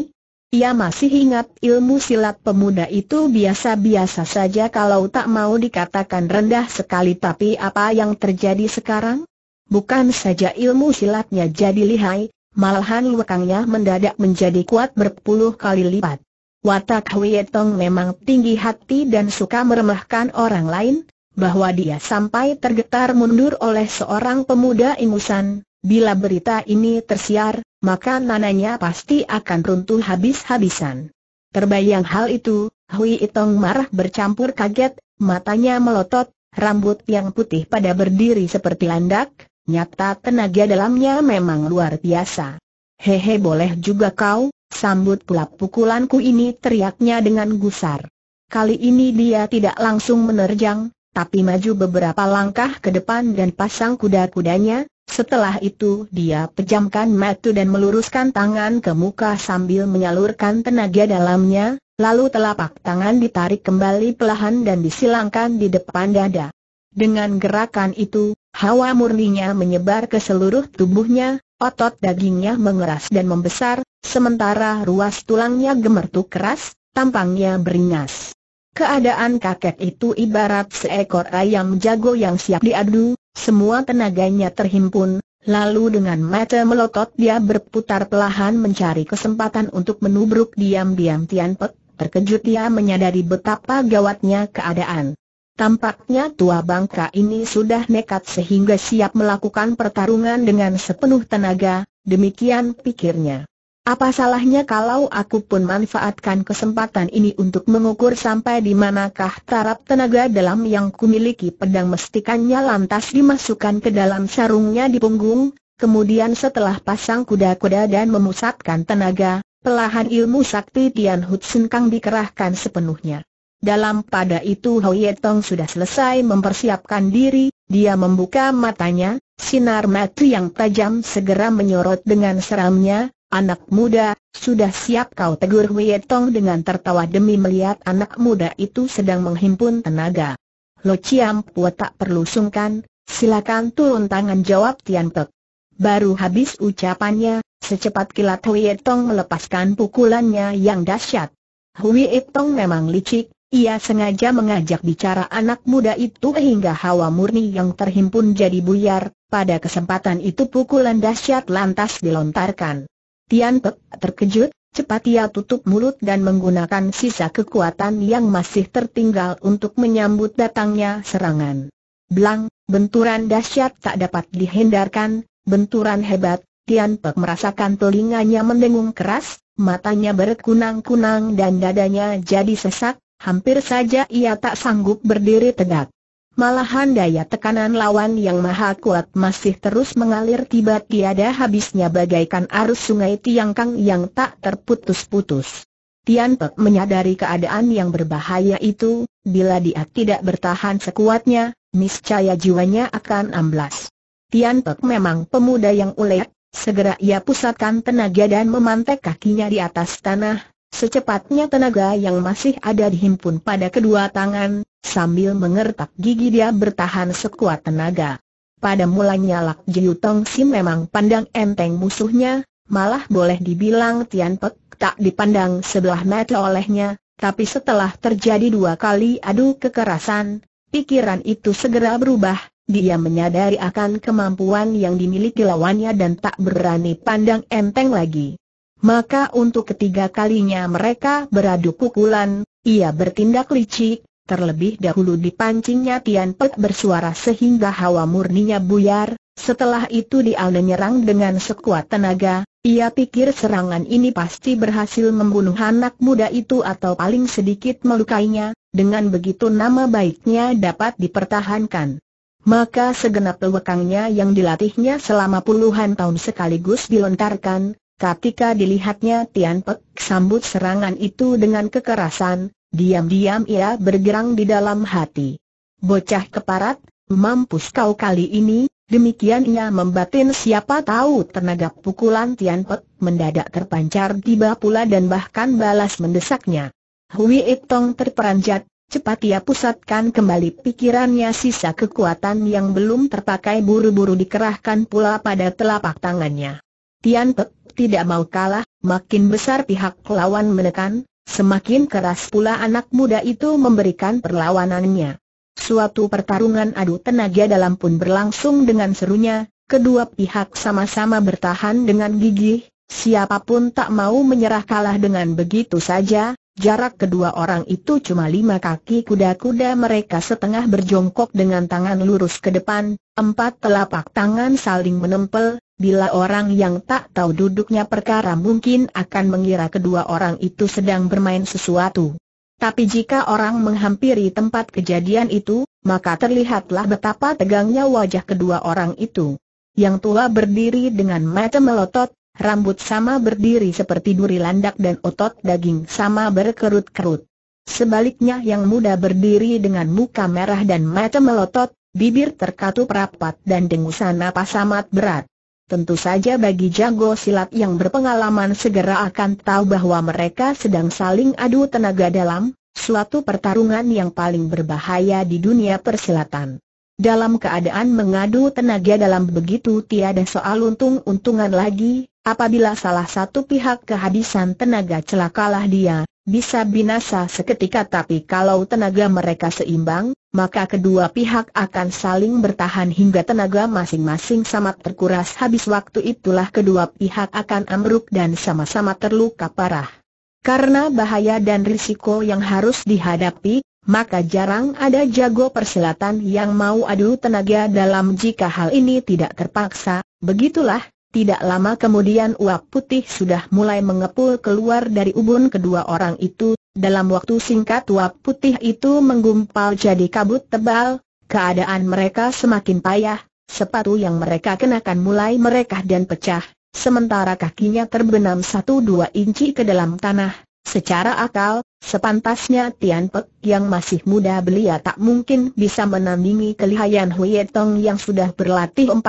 A: Ia masih ingat ilmu silat pemuda itu biasa-biasa saja kalau tak mau dikatakan rendah sekali tapi apa yang terjadi sekarang? Bukan saja ilmu silatnya jadi lihai, malahan lekangnya mendadak menjadi kuat berpuluh kali lipat. Watak Tong memang tinggi hati dan suka meremahkan orang lain, bahwa dia sampai tergetar mundur oleh seorang pemuda ingusan, Bila berita ini tersiar, maka nananya pasti akan runtuh habis-habisan. Terbayang hal itu, Hui Itong marah bercampur kaget, matanya melotot, rambut yang putih pada berdiri seperti landak, nyata tenaga dalamnya memang luar biasa. Hehe boleh juga kau, sambut pula pukulanku ini teriaknya dengan gusar. Kali ini dia tidak langsung menerjang, tapi maju beberapa langkah ke depan dan pasang kuda-kudanya, setelah itu dia pejamkan mata dan meluruskan tangan ke muka sambil menyalurkan tenaga dalamnya, lalu telapak tangan ditarik kembali perlahan dan disilangkan di depan dada. Dengan gerakan itu, hawa murninya menyebar ke seluruh tubuhnya, otot dagingnya mengeras dan membesar, sementara ruas tulangnya gemertu keras, tampangnya beringas. Keadaan kakek itu ibarat seekor ayam jago yang siap diadu, semua tenaganya terhimpun, lalu dengan mata melotot dia berputar perlahan mencari kesempatan untuk menubruk diam-diam Tian Pek, terkejut dia menyadari betapa gawatnya keadaan. Tampaknya tua bangka ini sudah nekat sehingga siap melakukan pertarungan dengan sepenuh tenaga, demikian pikirnya. Apa salahnya kalau aku pun manfaatkan kesempatan ini untuk mengukur sampai di manakah taraf tenaga dalam yang kumiliki pedang mestikannya lantas dimasukkan ke dalam sarungnya di punggung, kemudian setelah pasang kuda-kuda dan memusatkan tenaga, pelahan ilmu sakti Tian Hutsun Kang dikerahkan sepenuhnya. Dalam pada itu Hoi Tong sudah selesai mempersiapkan diri, dia membuka matanya, sinar mati yang tajam segera menyorot dengan seramnya, Anak muda, sudah siap kau tegur Wei Tong dengan tertawa demi melihat anak muda itu sedang menghimpun tenaga. Lo Chiam Pua tak perlu sungkan, silakan turun tangan jawab Tian Pek. Baru habis ucapannya, secepat kilat Tong melepaskan pukulannya yang dahsyat. Tong memang licik, ia sengaja mengajak bicara anak muda itu hingga hawa murni yang terhimpun jadi buyar, pada kesempatan itu pukulan dahsyat lantas dilontarkan. Tian Pek terkejut, cepat ia tutup mulut dan menggunakan sisa kekuatan yang masih tertinggal untuk menyambut datangnya serangan. Blang, benturan dahsyat tak dapat dihindarkan, benturan hebat, Tian Pek merasakan telinganya mendengung keras, matanya berkunang-kunang dan dadanya jadi sesak, hampir saja ia tak sanggup berdiri tegak. Malahan daya tekanan lawan yang maha kuat masih terus mengalir tiba tiada habisnya bagaikan arus sungai Tiangkang yang tak terputus-putus. Tian Pek menyadari keadaan yang berbahaya itu, bila dia tidak bertahan sekuatnya, niscaya jiwanya akan amblas. Tian Pek memang pemuda yang ulet, segera ia pusatkan tenaga dan memantek kakinya di atas tanah, Secepatnya tenaga yang masih ada dihimpun pada kedua tangan, Sambil mengertak gigi dia bertahan sekuat tenaga. Pada mulanya Lak Jiu Tong Sim memang pandang enteng musuhnya, malah boleh dibilang Tian Pek tak dipandang sebelah mata olehnya, tapi setelah terjadi dua kali adu kekerasan, pikiran itu segera berubah, dia menyadari akan kemampuan yang dimiliki lawannya dan tak berani pandang enteng lagi. Maka untuk ketiga kalinya mereka beradu pukulan, ia bertindak licik, Terlebih dahulu dipancingnya Tian Pek bersuara sehingga hawa murninya buyar, setelah itu dia menyerang dengan sekuat tenaga, ia pikir serangan ini pasti berhasil membunuh anak muda itu atau paling sedikit melukainya, dengan begitu nama baiknya dapat dipertahankan. Maka segenap lewekangnya yang dilatihnya selama puluhan tahun sekaligus dilontarkan, Ketika dilihatnya Tian Pek sambut serangan itu dengan kekerasan, diam-diam ia bergerang di dalam hati. Bocah keparat, mampus kau kali ini, demikian ia membatin siapa tahu tenaga pukulan Tian Pek mendadak terpancar tiba pula dan bahkan balas mendesaknya. Hui Itong terperanjat, cepat ia pusatkan kembali pikirannya sisa kekuatan yang belum terpakai buru-buru dikerahkan pula pada telapak tangannya. Tian Pek tidak mau kalah, makin besar pihak lawan menekan, semakin keras pula anak muda itu memberikan perlawanannya. Suatu pertarungan adu tenaga dalam pun berlangsung dengan serunya, kedua pihak sama-sama bertahan dengan gigih, siapapun tak mau menyerah kalah dengan begitu saja, Jarak kedua orang itu cuma lima kaki kuda-kuda mereka setengah berjongkok dengan tangan lurus ke depan, empat telapak tangan saling menempel, Bila orang yang tak tahu duduknya perkara mungkin akan mengira kedua orang itu sedang bermain sesuatu. Tapi jika orang menghampiri tempat kejadian itu, maka terlihatlah betapa tegangnya wajah kedua orang itu. Yang tua berdiri dengan mata melotot, rambut sama berdiri seperti duri landak dan otot daging sama berkerut-kerut. Sebaliknya yang muda berdiri dengan muka merah dan mata melotot, bibir terkatup rapat dan dengusan napas amat berat. Tentu saja bagi jago silat yang berpengalaman segera akan tahu bahwa mereka sedang saling adu tenaga dalam, suatu pertarungan yang paling berbahaya di dunia persilatan. Dalam keadaan mengadu tenaga dalam begitu tiada soal untung-untungan lagi, apabila salah satu pihak kehabisan tenaga celakalah dia, bisa binasa seketika tapi kalau tenaga mereka seimbang, maka kedua pihak akan saling bertahan hingga tenaga masing-masing sama terkuras habis waktu itulah kedua pihak akan amruk dan sama-sama terluka parah. Karena bahaya dan risiko yang harus dihadapi, maka jarang ada jago perselatan yang mau adu tenaga dalam jika hal ini tidak terpaksa, begitulah tidak lama kemudian uap putih sudah mulai mengepul keluar dari ubun kedua orang itu, dalam waktu singkat uap putih itu menggumpal jadi kabut tebal, keadaan mereka semakin payah, sepatu yang mereka kenakan mulai merekah dan pecah, sementara kakinya terbenam satu dua inci ke dalam tanah, Secara akal, sepantasnya Tian Pek yang masih muda belia tak mungkin bisa menandingi kelihayan Huye Tong yang sudah berlatih 4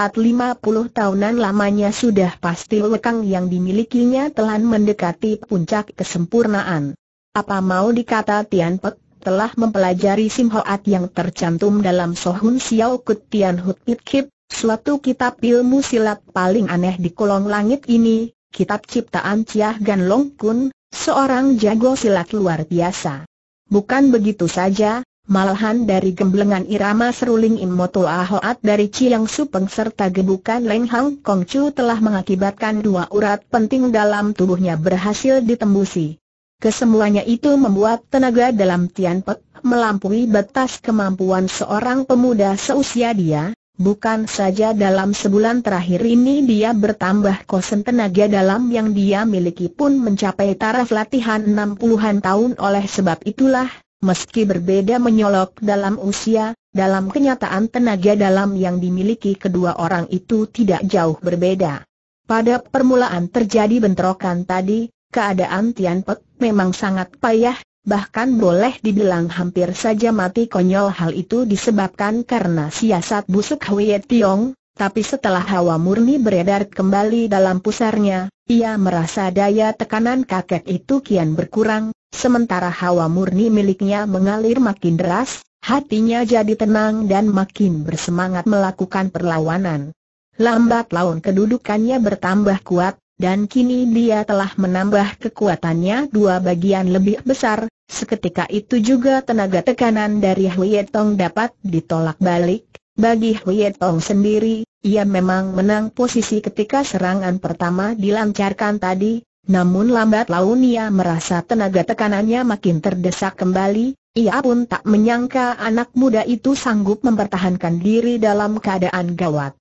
A: tahunan lamanya sudah pasti lekang yang dimilikinya telah mendekati puncak kesempurnaan. Apa mau dikata Tian Pek telah mempelajari Hoat yang tercantum dalam Sohun Xiao Kut Tian Hut Pit Kip, suatu kitab ilmu silat paling aneh di kolong langit ini, kitab ciptaan Chiah Gan Long Kun, Seorang jago silat luar biasa. Bukan begitu saja, malahan dari gemblengan irama seruling Imoto Ahoat dari Chiang Supeng serta gebukan Leng Hang Kong Chu telah mengakibatkan dua urat penting dalam tubuhnya berhasil ditembusi. Kesemuanya itu membuat tenaga dalam Tian Pek melampaui batas kemampuan seorang pemuda seusia dia, Bukan saja dalam sebulan terakhir ini dia bertambah kosen tenaga dalam yang dia miliki pun mencapai taraf latihan 60-an tahun oleh sebab itulah, meski berbeda menyolok dalam usia, dalam kenyataan tenaga dalam yang dimiliki kedua orang itu tidak jauh berbeda. Pada permulaan terjadi bentrokan tadi, keadaan Tian Pek memang sangat payah, bahkan boleh dibilang hampir saja mati konyol hal itu disebabkan karena siasat busuk Hwee Tiong, tapi setelah hawa murni beredar kembali dalam pusarnya, ia merasa daya tekanan kakek itu kian berkurang, sementara hawa murni miliknya mengalir makin deras, hatinya jadi tenang dan makin bersemangat melakukan perlawanan. Lambat laun kedudukannya bertambah kuat, dan kini dia telah menambah kekuatannya dua bagian lebih besar, seketika itu juga tenaga tekanan dari Huyetong dapat ditolak balik, bagi Huyetong sendiri, ia memang menang posisi ketika serangan pertama dilancarkan tadi, namun lambat laun ia merasa tenaga tekanannya makin terdesak kembali, ia pun tak menyangka anak muda itu sanggup mempertahankan diri dalam keadaan gawat.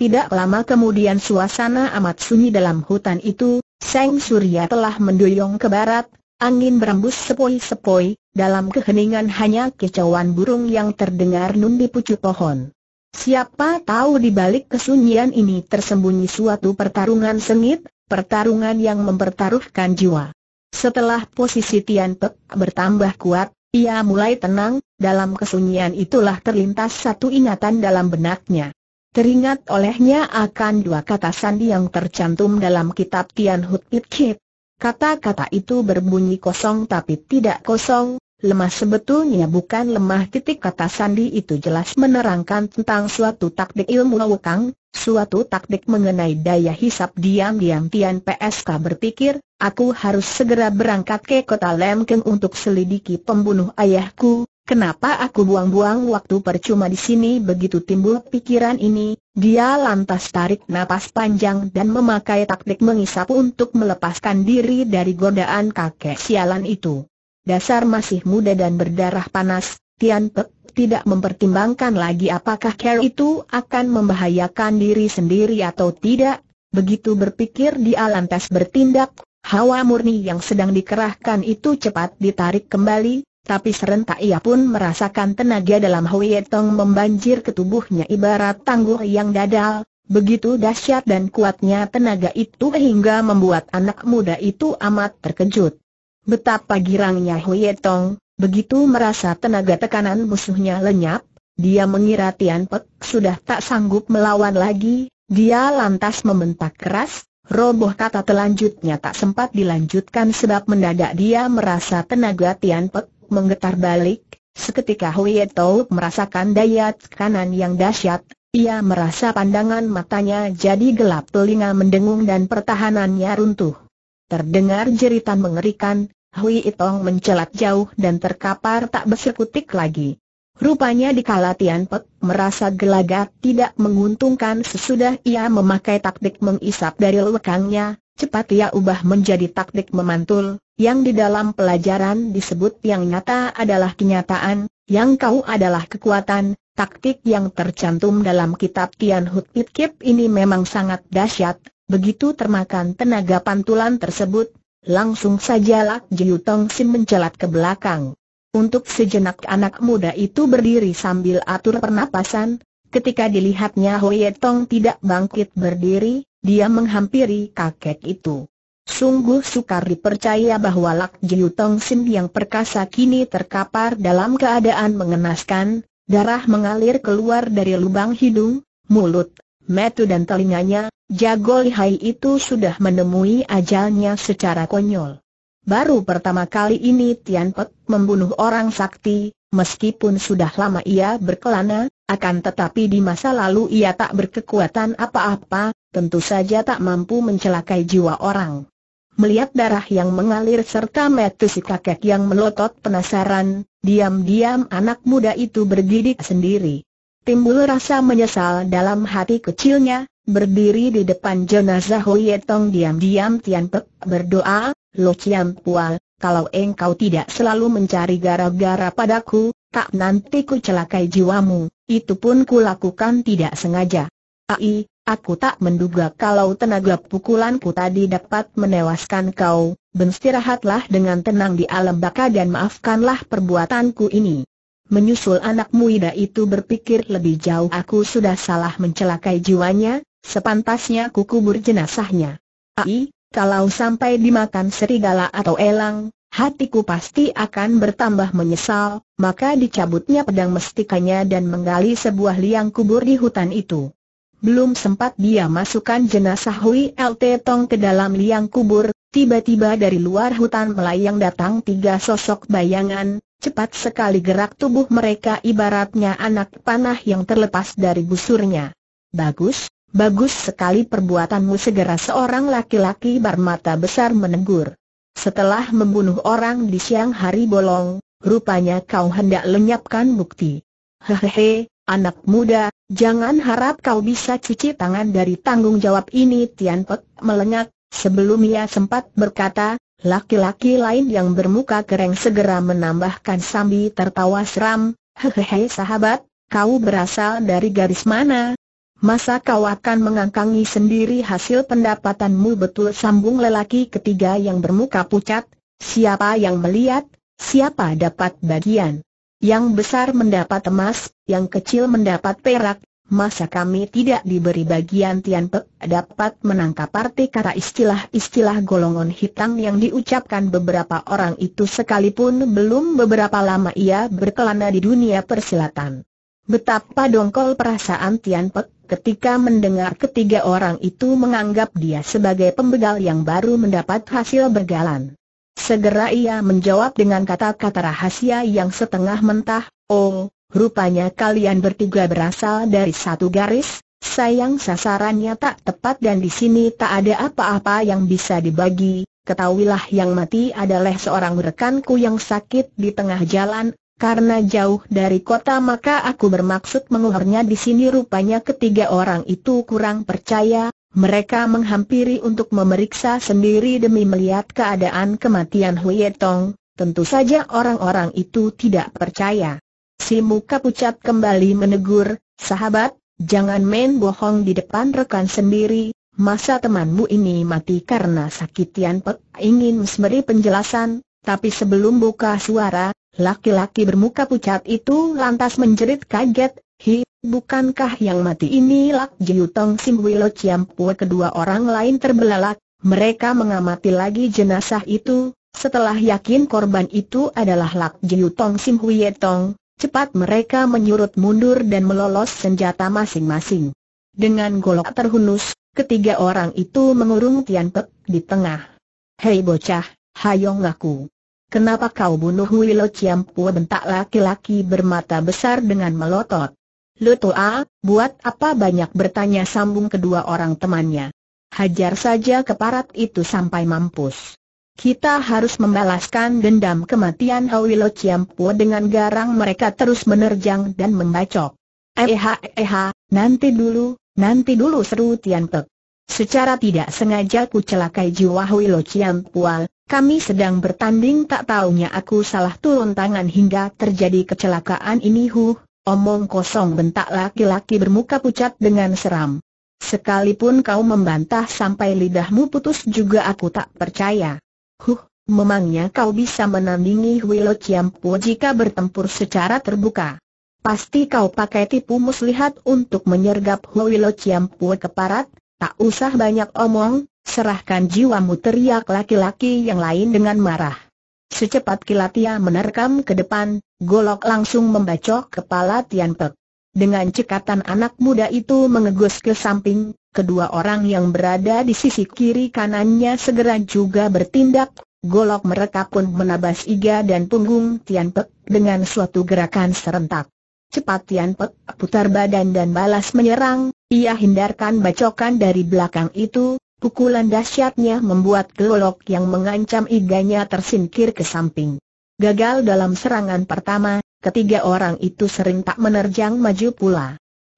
A: Tidak lama kemudian suasana amat sunyi dalam hutan itu, Seng Surya telah menduyung ke barat, angin berembus sepoi-sepoi, dalam keheningan hanya kecauan burung yang terdengar nun di pucuk pohon. Siapa tahu di balik kesunyian ini tersembunyi suatu pertarungan sengit, pertarungan yang mempertaruhkan jiwa. Setelah posisi Tian Pek bertambah kuat, ia mulai tenang, dalam kesunyian itulah terlintas satu ingatan dalam benaknya. Teringat olehnya akan dua kata sandi yang tercantum dalam kitab Tian Hut It Kit. Kata-kata itu berbunyi kosong tapi tidak kosong, lemah sebetulnya bukan lemah titik kata sandi itu jelas menerangkan tentang suatu taktik ilmu wukang, suatu taktik mengenai daya hisap diam-diam Tian PSK berpikir, aku harus segera berangkat ke kota Lemkeng untuk selidiki pembunuh ayahku, Kenapa aku buang-buang waktu percuma di sini begitu timbul pikiran ini, dia lantas tarik napas panjang dan memakai taktik mengisap untuk melepaskan diri dari godaan kakek sialan itu. Dasar masih muda dan berdarah panas, Tian Pek tidak mempertimbangkan lagi apakah Carol itu akan membahayakan diri sendiri atau tidak, begitu berpikir dia lantas bertindak, hawa murni yang sedang dikerahkan itu cepat ditarik kembali, tapi serentak ia pun merasakan tenaga dalam Huietong membanjir ke tubuhnya ibarat tangguh yang dadal, begitu dahsyat dan kuatnya tenaga itu hingga membuat anak muda itu amat terkejut. Betapa girangnya Huietong, begitu merasa tenaga tekanan musuhnya lenyap, dia mengira Tian Pek sudah tak sanggup melawan lagi, dia lantas membentak keras, Roboh kata telanjutnya tak sempat dilanjutkan sebab mendadak dia merasa tenaga Tian Pek menggetar balik, seketika Hui Tou merasakan daya kanan yang dahsyat, ia merasa pandangan matanya jadi gelap telinga mendengung dan pertahanannya runtuh. Terdengar jeritan mengerikan, Hui Itong mencelat jauh dan terkapar tak bersekutik lagi. Rupanya di Tian Pek merasa gelagat tidak menguntungkan sesudah ia memakai taktik mengisap dari lekangnya, cepat ia ubah menjadi taktik memantul, yang di dalam pelajaran disebut yang nyata adalah kenyataan, yang kau adalah kekuatan, taktik yang tercantum dalam kitab Tian Hut Pit Kip ini memang sangat dahsyat, begitu termakan tenaga pantulan tersebut, langsung saja Lak Jiu Tong Sim mencelat ke belakang. Untuk sejenak anak muda itu berdiri sambil atur pernapasan, ketika dilihatnya Hoye Tong tidak bangkit berdiri, dia menghampiri kakek itu. Sungguh sukar dipercaya bahwa Lak Jiu Tong Sin yang perkasa kini terkapar dalam keadaan mengenaskan, darah mengalir keluar dari lubang hidung, mulut, metu dan telinganya, jago lihai itu sudah menemui ajalnya secara konyol. Baru pertama kali ini Tian Pek membunuh orang sakti, meskipun sudah lama ia berkelana, akan tetapi di masa lalu ia tak berkekuatan apa-apa, tentu saja tak mampu mencelakai jiwa orang. Melihat darah yang mengalir serta metu si kakek yang melotot penasaran, diam-diam anak muda itu bergidik sendiri. Timbul rasa menyesal dalam hati kecilnya, berdiri di depan jenazah Hoyetong diam-diam Tian Pek berdoa, Lo Chiam Pual, kalau engkau tidak selalu mencari gara-gara padaku, tak nanti ku celakai jiwamu, itu pun lakukan tidak sengaja. Ai, aku tak menduga kalau tenaga pukulanku tadi dapat menewaskan kau, beristirahatlah dengan tenang di alam baka dan maafkanlah perbuatanku ini. Menyusul anak muda itu berpikir lebih jauh aku sudah salah mencelakai jiwanya, sepantasnya ku kubur jenazahnya. Ai, kalau sampai dimakan serigala atau elang, hatiku pasti akan bertambah menyesal, maka dicabutnya pedang mestikanya dan menggali sebuah liang kubur di hutan itu. Belum sempat dia masukkan jenazah Hui LT Tong ke dalam liang kubur, tiba-tiba dari luar hutan melayang datang tiga sosok bayangan, cepat sekali gerak tubuh mereka ibaratnya anak panah yang terlepas dari busurnya. Bagus, Bagus sekali perbuatanmu segera seorang laki-laki bermata besar menegur. Setelah membunuh orang di siang hari bolong, rupanya kau hendak lenyapkan bukti. Hehehe, anak muda, jangan harap kau bisa cuci tangan dari tanggung jawab ini Tian Pek melengak, sebelum ia sempat berkata, laki-laki lain yang bermuka kering segera menambahkan sambil tertawa seram, hehehe sahabat, kau berasal dari garis mana, Masa kau akan mengangkangi sendiri hasil pendapatanmu betul sambung lelaki ketiga yang bermuka pucat, siapa yang melihat, siapa dapat bagian. Yang besar mendapat emas, yang kecil mendapat perak, masa kami tidak diberi bagian Tian Pe dapat menangkap arti kata istilah-istilah golongan hitam yang diucapkan beberapa orang itu sekalipun belum beberapa lama ia berkelana di dunia persilatan. Betapa dongkol perasaan Tian Pek Ketika mendengar ketiga orang itu menganggap dia sebagai pembegal yang baru mendapat hasil begalan. Segera ia menjawab dengan kata-kata rahasia yang setengah mentah, Oh, rupanya kalian bertiga berasal dari satu garis, sayang sasarannya tak tepat dan di sini tak ada apa-apa yang bisa dibagi, Ketahuilah yang mati adalah seorang rekanku yang sakit di tengah jalan, karena jauh dari kota maka aku bermaksud menguharnya di sini rupanya ketiga orang itu kurang percaya, mereka menghampiri untuk memeriksa sendiri demi melihat keadaan kematian Huietong, tentu saja orang-orang itu tidak percaya. Si muka pucat kembali menegur, sahabat, jangan main bohong di depan rekan sendiri, masa temanmu ini mati karena sakit Tian Pek ingin memberi penjelasan, tapi sebelum buka suara, laki-laki bermuka pucat itu lantas menjerit kaget, Hi, bukankah yang mati ini Lak Jiu Tong Sim Wilo Chiam Pua kedua orang lain terbelalak, mereka mengamati lagi jenazah itu, setelah yakin korban itu adalah Lak Jiu Tong Sim Huye Tong, cepat mereka menyurut mundur dan melolos senjata masing-masing. Dengan golok terhunus, ketiga orang itu mengurung Tian Pek di tengah. Hei bocah, Hayong aku, Kenapa kau bunuh Chiam Ciampu bentak laki-laki bermata besar dengan melotot? Lutua, buat apa banyak bertanya sambung kedua orang temannya. Hajar saja keparat itu sampai mampus. Kita harus membalaskan dendam kematian Chiam Ciampu dengan garang mereka terus menerjang dan membacok. eh eha, eh, eh, nanti dulu, nanti dulu seru Tian Secara tidak sengaja ku celakai jiwa Chiam Ciampual, kami sedang bertanding tak taunya aku salah turun tangan hingga terjadi kecelakaan ini huh, omong kosong bentak laki-laki bermuka pucat dengan seram. Sekalipun kau membantah sampai lidahmu putus juga aku tak percaya. Huh, memangnya kau bisa menandingi Huilo Chiampo jika bertempur secara terbuka. Pasti kau pakai tipu muslihat untuk menyergap Huilo Chiampo ke parat, Tak usah banyak omong, serahkan jiwamu teriak laki-laki yang lain dengan marah. Secepat kilat ia menerkam ke depan, golok langsung membacok kepala Tian Pek. Dengan cekatan anak muda itu mengegus ke samping, kedua orang yang berada di sisi kiri kanannya segera juga bertindak, golok mereka pun menabas iga dan punggung Tian Pek dengan suatu gerakan serentak. Cepat Tian Pek putar badan dan balas menyerang, ia hindarkan bacokan dari belakang itu, pukulan dahsyatnya membuat gelolok yang mengancam iganya tersingkir ke samping. Gagal dalam serangan pertama, ketiga orang itu sering tak menerjang maju pula.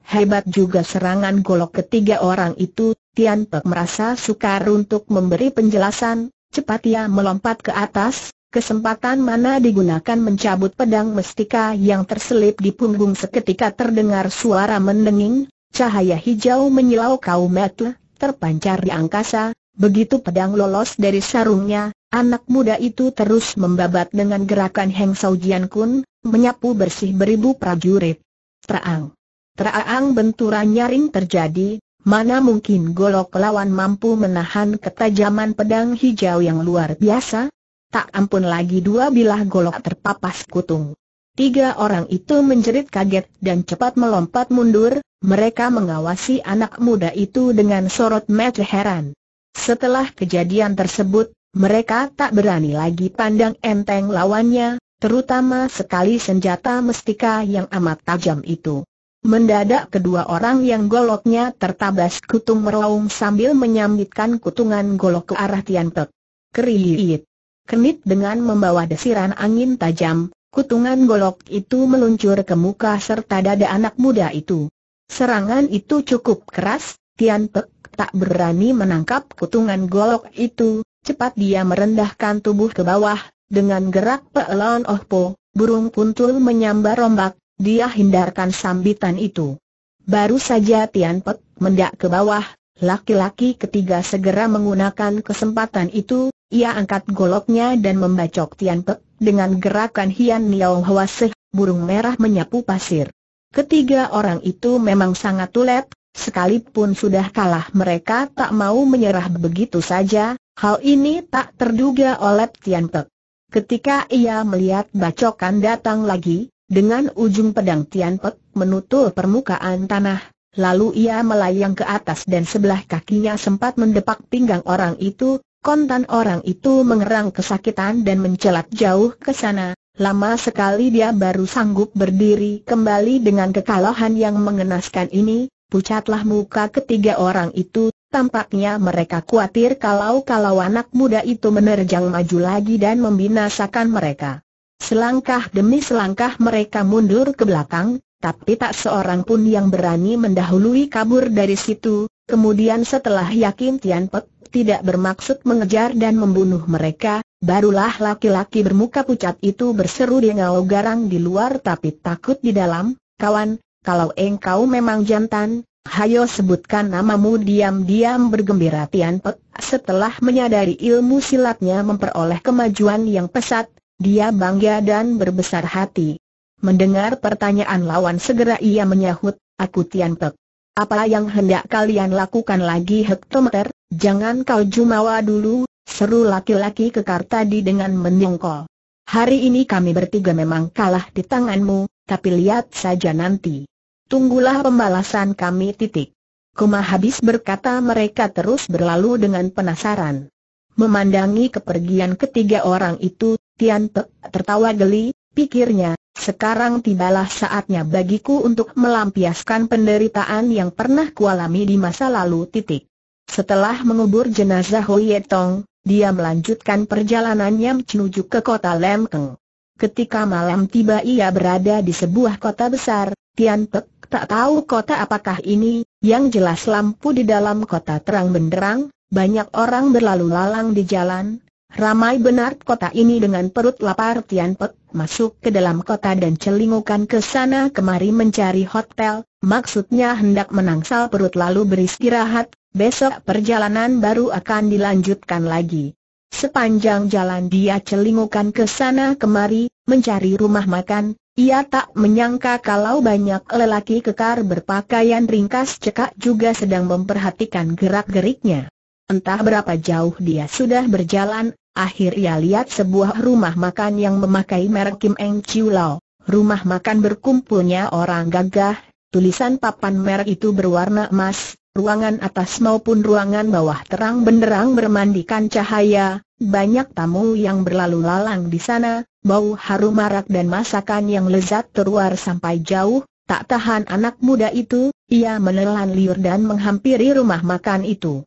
A: Hebat juga serangan golok ketiga orang itu, Tian Pek merasa sukar untuk memberi penjelasan, cepat ia melompat ke atas, Kesempatan mana digunakan mencabut pedang mestika yang terselip di punggung seketika terdengar suara mendenging, cahaya hijau menyilau kaum metu, terpancar di angkasa, begitu pedang lolos dari sarungnya, anak muda itu terus membabat dengan gerakan Heng Jian Kun, menyapu bersih beribu prajurit. Traang, traang, benturan nyaring terjadi, mana mungkin golok lawan mampu menahan ketajaman pedang hijau yang luar biasa, tak ampun lagi dua bilah golok terpapas kutung. Tiga orang itu menjerit kaget dan cepat melompat mundur, mereka mengawasi anak muda itu dengan sorot mata heran. Setelah kejadian tersebut, mereka tak berani lagi pandang enteng lawannya, terutama sekali senjata mestika yang amat tajam itu. Mendadak kedua orang yang goloknya tertabas kutung meraung sambil menyambitkan kutungan golok ke arah Tian Pek. Keriit. Kenit dengan membawa desiran angin tajam, kutungan golok itu meluncur ke muka serta dada anak muda itu. Serangan itu cukup keras, Tian Pek tak berani menangkap kutungan golok itu, cepat dia merendahkan tubuh ke bawah, dengan gerak Oh Po, burung puntul menyambar rombak, dia hindarkan sambitan itu. Baru saja Tian Pek mendak ke bawah, Laki-laki ketiga segera menggunakan kesempatan itu, ia angkat goloknya dan membacok Tian Pe, dengan gerakan Hian Niao Hwa Seh, burung merah menyapu pasir. Ketiga orang itu memang sangat tulet, sekalipun sudah kalah mereka tak mau menyerah begitu saja, hal ini tak terduga oleh Tian Pe. Ketika ia melihat bacokan datang lagi, dengan ujung pedang Tian Pe menutul permukaan tanah, Lalu ia melayang ke atas dan sebelah kakinya sempat mendepak pinggang orang itu, kontan orang itu mengerang kesakitan dan mencelat jauh ke sana. Lama sekali dia baru sanggup berdiri kembali dengan kekalahan yang mengenaskan ini, pucatlah muka ketiga orang itu, tampaknya mereka khawatir kalau-kalau anak muda itu menerjang maju lagi dan membinasakan mereka. Selangkah demi selangkah mereka mundur ke belakang, tapi tak seorang pun yang berani mendahului kabur dari situ, kemudian setelah yakin Tian Pek tidak bermaksud mengejar dan membunuh mereka, barulah laki-laki bermuka pucat itu berseru dengan garang di luar tapi takut di dalam, kawan, kalau engkau memang jantan, Hayo sebutkan namamu diam-diam bergembira Tian Pek setelah menyadari ilmu silatnya memperoleh kemajuan yang pesat, dia bangga dan berbesar hati. Mendengar pertanyaan lawan segera ia menyahut, aku Tian Pek. Apa yang hendak kalian lakukan lagi hektometer, jangan kau jumawa dulu, seru laki-laki kekar tadi dengan menyongkol. Hari ini kami bertiga memang kalah di tanganmu, tapi lihat saja nanti. Tunggulah pembalasan kami titik. Kuma habis berkata mereka terus berlalu dengan penasaran. Memandangi kepergian ketiga orang itu, Tian Pek tertawa geli, pikirnya, sekarang tibalah saatnya bagiku untuk melampiaskan penderitaan yang pernah kualami di masa lalu titik. Setelah mengubur jenazah Hoi Tong, dia melanjutkan perjalanannya menuju ke kota Lemkeng. Ketika malam tiba ia berada di sebuah kota besar, Tian Pek tak tahu kota apakah ini, yang jelas lampu di dalam kota terang benderang, banyak orang berlalu lalang di jalan, Ramai benar kota ini dengan perut lapar Tian Pek, masuk ke dalam kota dan celingukan ke sana kemari mencari hotel, maksudnya hendak menangsal perut lalu beristirahat, besok perjalanan baru akan dilanjutkan lagi. Sepanjang jalan dia celingukan ke sana kemari, mencari rumah makan, ia tak menyangka kalau banyak lelaki kekar berpakaian ringkas cekak juga sedang memperhatikan gerak-geriknya. Entah berapa jauh dia sudah berjalan, Akhir ia lihat sebuah rumah makan yang memakai merek Kim Eng Chiu Lau. Rumah makan berkumpulnya orang gagah, tulisan papan merek itu berwarna emas, ruangan atas maupun ruangan bawah terang benderang bermandikan cahaya, banyak tamu yang berlalu lalang di sana, bau harum marak dan masakan yang lezat terluar sampai jauh, tak tahan anak muda itu, ia menelan liur dan menghampiri rumah makan itu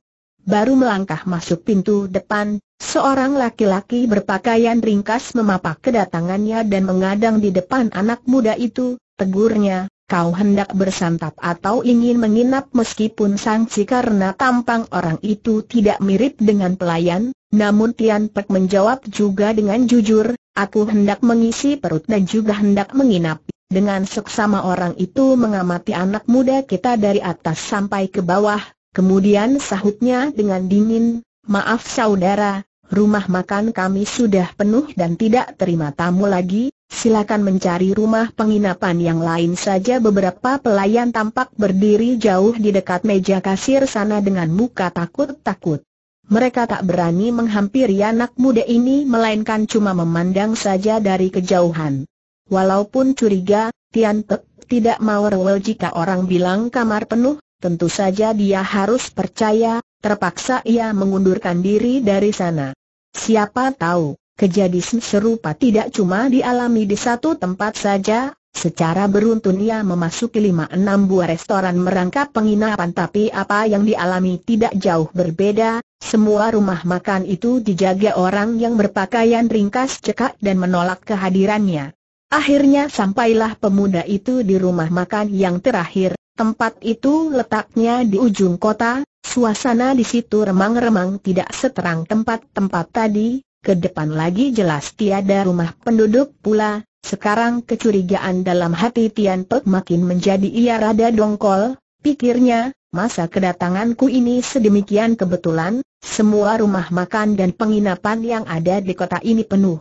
A: baru melangkah masuk pintu depan, seorang laki-laki berpakaian ringkas memapak kedatangannya dan mengadang di depan anak muda itu, tegurnya, kau hendak bersantap atau ingin menginap meskipun sangsi karena tampang orang itu tidak mirip dengan pelayan, namun Tian Pek menjawab juga dengan jujur, aku hendak mengisi perut dan juga hendak menginap. Dengan seksama orang itu mengamati anak muda kita dari atas sampai ke bawah, Kemudian sahutnya dengan dingin, maaf saudara, rumah makan kami sudah penuh dan tidak terima tamu lagi, silakan mencari rumah penginapan yang lain saja beberapa pelayan tampak berdiri jauh di dekat meja kasir sana dengan muka takut-takut. Mereka tak berani menghampiri anak muda ini melainkan cuma memandang saja dari kejauhan. Walaupun curiga, Tian Pek tidak mau rewel jika orang bilang kamar penuh, tentu saja dia harus percaya, terpaksa ia mengundurkan diri dari sana. Siapa tahu, kejadian serupa tidak cuma dialami di satu tempat saja, secara beruntun ia memasuki lima enam buah restoran merangkap penginapan tapi apa yang dialami tidak jauh berbeda, semua rumah makan itu dijaga orang yang berpakaian ringkas cekak dan menolak kehadirannya. Akhirnya sampailah pemuda itu di rumah makan yang terakhir, Tempat itu letaknya di ujung kota, suasana di situ remang-remang tidak seterang tempat-tempat tadi, ke depan lagi jelas tiada rumah penduduk pula, sekarang kecurigaan dalam hati Tian Pek makin menjadi ia rada dongkol, pikirnya, masa kedatanganku ini sedemikian kebetulan, semua rumah makan dan penginapan yang ada di kota ini penuh.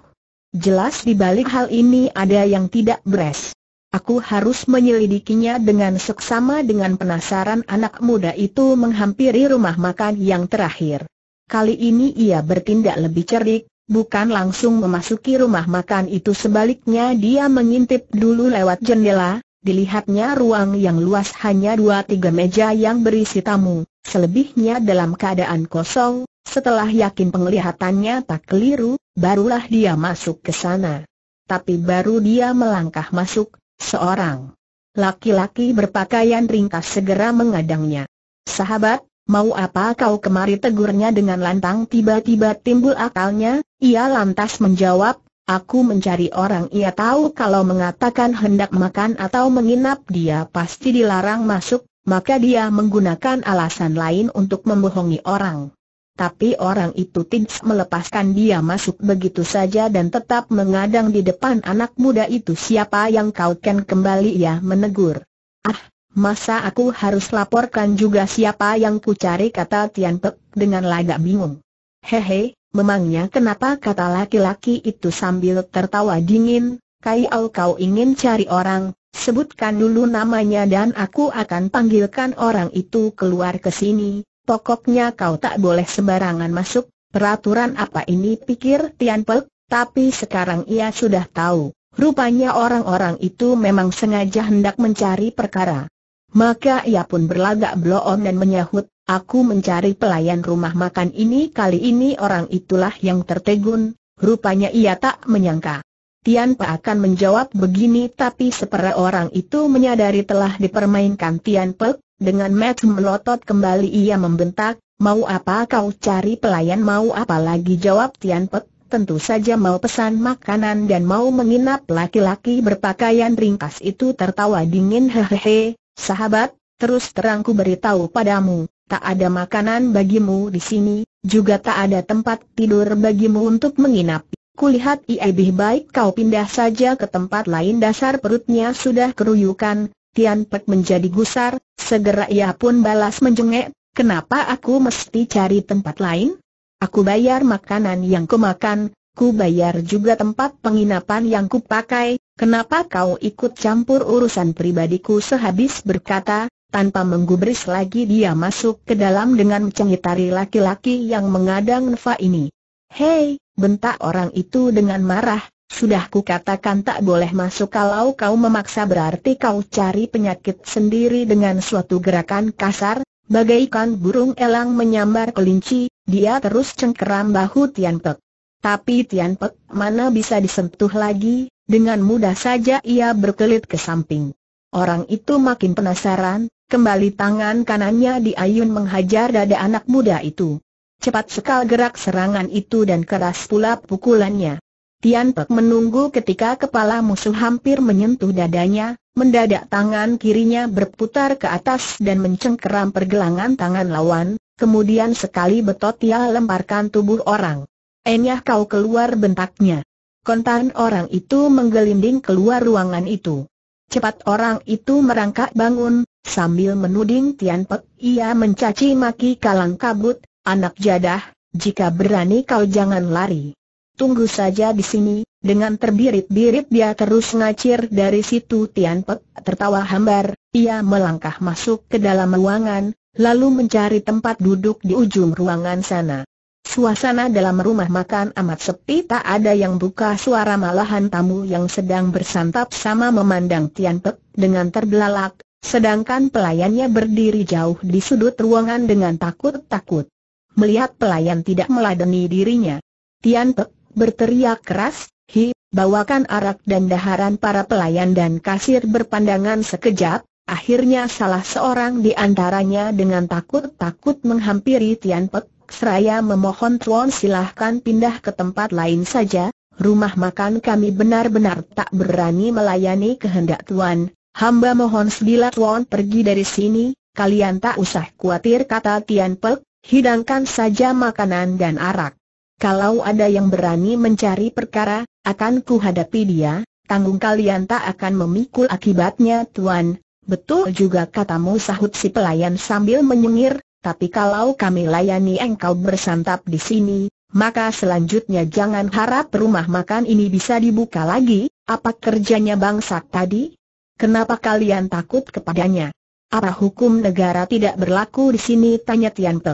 A: Jelas di balik hal ini ada yang tidak beres. Aku harus menyelidikinya dengan seksama dengan penasaran anak muda itu menghampiri rumah makan yang terakhir. Kali ini ia bertindak lebih cerdik, bukan langsung memasuki rumah makan itu sebaliknya dia mengintip dulu lewat jendela, dilihatnya ruang yang luas hanya dua tiga meja yang berisi tamu, selebihnya dalam keadaan kosong, setelah yakin penglihatannya tak keliru, barulah dia masuk ke sana. Tapi baru dia melangkah masuk, Seorang laki-laki berpakaian ringkas segera mengadangnya. Sahabat, mau apa kau kemari tegurnya dengan lantang tiba-tiba timbul akalnya, ia lantas menjawab, aku mencari orang ia tahu kalau mengatakan hendak makan atau menginap dia pasti dilarang masuk, maka dia menggunakan alasan lain untuk membohongi orang tapi orang itu tidak melepaskan dia masuk begitu saja dan tetap mengadang di depan anak muda itu siapa yang kau ken kembali ia menegur. Ah, masa aku harus laporkan juga siapa yang ku cari kata Tian Pek dengan lagak bingung. Hehe, memangnya kenapa kata laki-laki itu sambil tertawa dingin, Al kau ingin cari orang, sebutkan dulu namanya dan aku akan panggilkan orang itu keluar ke sini, Pokoknya kau tak boleh sembarangan masuk, peraturan apa ini pikir Tian Pek, tapi sekarang ia sudah tahu, rupanya orang-orang itu memang sengaja hendak mencari perkara. Maka ia pun berlagak bloon dan menyahut, aku mencari pelayan rumah makan ini kali ini orang itulah yang tertegun, rupanya ia tak menyangka. Tian Pe akan menjawab begini tapi sepera orang itu menyadari telah dipermainkan Tian Pei. Dengan mat melotot kembali ia membentak, mau apa kau cari pelayan mau apa lagi jawab Tian Pek, tentu saja mau pesan makanan dan mau menginap laki-laki berpakaian ringkas itu tertawa dingin hehehe, sahabat, terus terangku beritahu padamu, tak ada makanan bagimu di sini, juga tak ada tempat tidur bagimu untuk menginap. Kulihat ia lebih baik kau pindah saja ke tempat lain dasar perutnya sudah keruyukan, Tian Pek menjadi gusar, segera ia pun balas menjengek, kenapa aku mesti cari tempat lain? Aku bayar makanan yang kumakan, ku bayar juga tempat penginapan yang kupakai, kenapa kau ikut campur urusan pribadiku sehabis berkata, tanpa menggubris lagi dia masuk ke dalam dengan mencengitari laki-laki yang mengadang nefa ini. Hei, bentak orang itu dengan marah, sudah katakan tak boleh masuk kalau kau memaksa berarti kau cari penyakit sendiri dengan suatu gerakan kasar, bagaikan burung elang menyambar kelinci, dia terus cengkeram bahu Tian Pek. Tapi Tian Pek mana bisa disentuh lagi, dengan mudah saja ia berkelit ke samping. Orang itu makin penasaran, kembali tangan kanannya diayun menghajar dada anak muda itu. Cepat sekali gerak serangan itu dan keras pula pukulannya. Tian Pek menunggu ketika kepala musuh hampir menyentuh dadanya, mendadak tangan kirinya berputar ke atas dan mencengkeram pergelangan tangan lawan, kemudian sekali betot ia lemparkan tubuh orang. Enyah eh kau keluar bentaknya. Kontan orang itu menggelinding keluar ruangan itu. Cepat orang itu merangkak bangun, sambil menuding Tian Pek ia mencaci maki kalang kabut, anak jadah, jika berani kau jangan lari. Tunggu saja di sini, dengan terbirit-birit dia terus ngacir dari situ Tian Pek tertawa hambar, ia melangkah masuk ke dalam ruangan, lalu mencari tempat duduk di ujung ruangan sana. Suasana dalam rumah makan amat sepi tak ada yang buka suara malahan tamu yang sedang bersantap sama memandang Tian Pek dengan terbelalak, sedangkan pelayannya berdiri jauh di sudut ruangan dengan takut-takut. Melihat pelayan tidak meladeni dirinya, Tian Pek berteriak keras, hi, bawakan arak dan daharan para pelayan dan kasir berpandangan sekejap, akhirnya salah seorang di antaranya dengan takut-takut menghampiri Tian Pek, seraya memohon Tuan silahkan pindah ke tempat lain saja, rumah makan kami benar-benar tak berani melayani kehendak Tuan, hamba mohon sedila Tuan pergi dari sini, kalian tak usah khawatir kata Tian Pek, hidangkan saja makanan dan arak. Kalau ada yang berani mencari perkara, akan kuhadapi dia, tanggung kalian tak akan memikul akibatnya tuan. Betul juga katamu sahut si pelayan sambil menyengir, tapi kalau kami layani engkau bersantap di sini, maka selanjutnya jangan harap rumah makan ini bisa dibuka lagi, apa kerjanya bangsa tadi? Kenapa kalian takut kepadanya? Apa hukum negara tidak berlaku di sini? Tanya Tian Pe.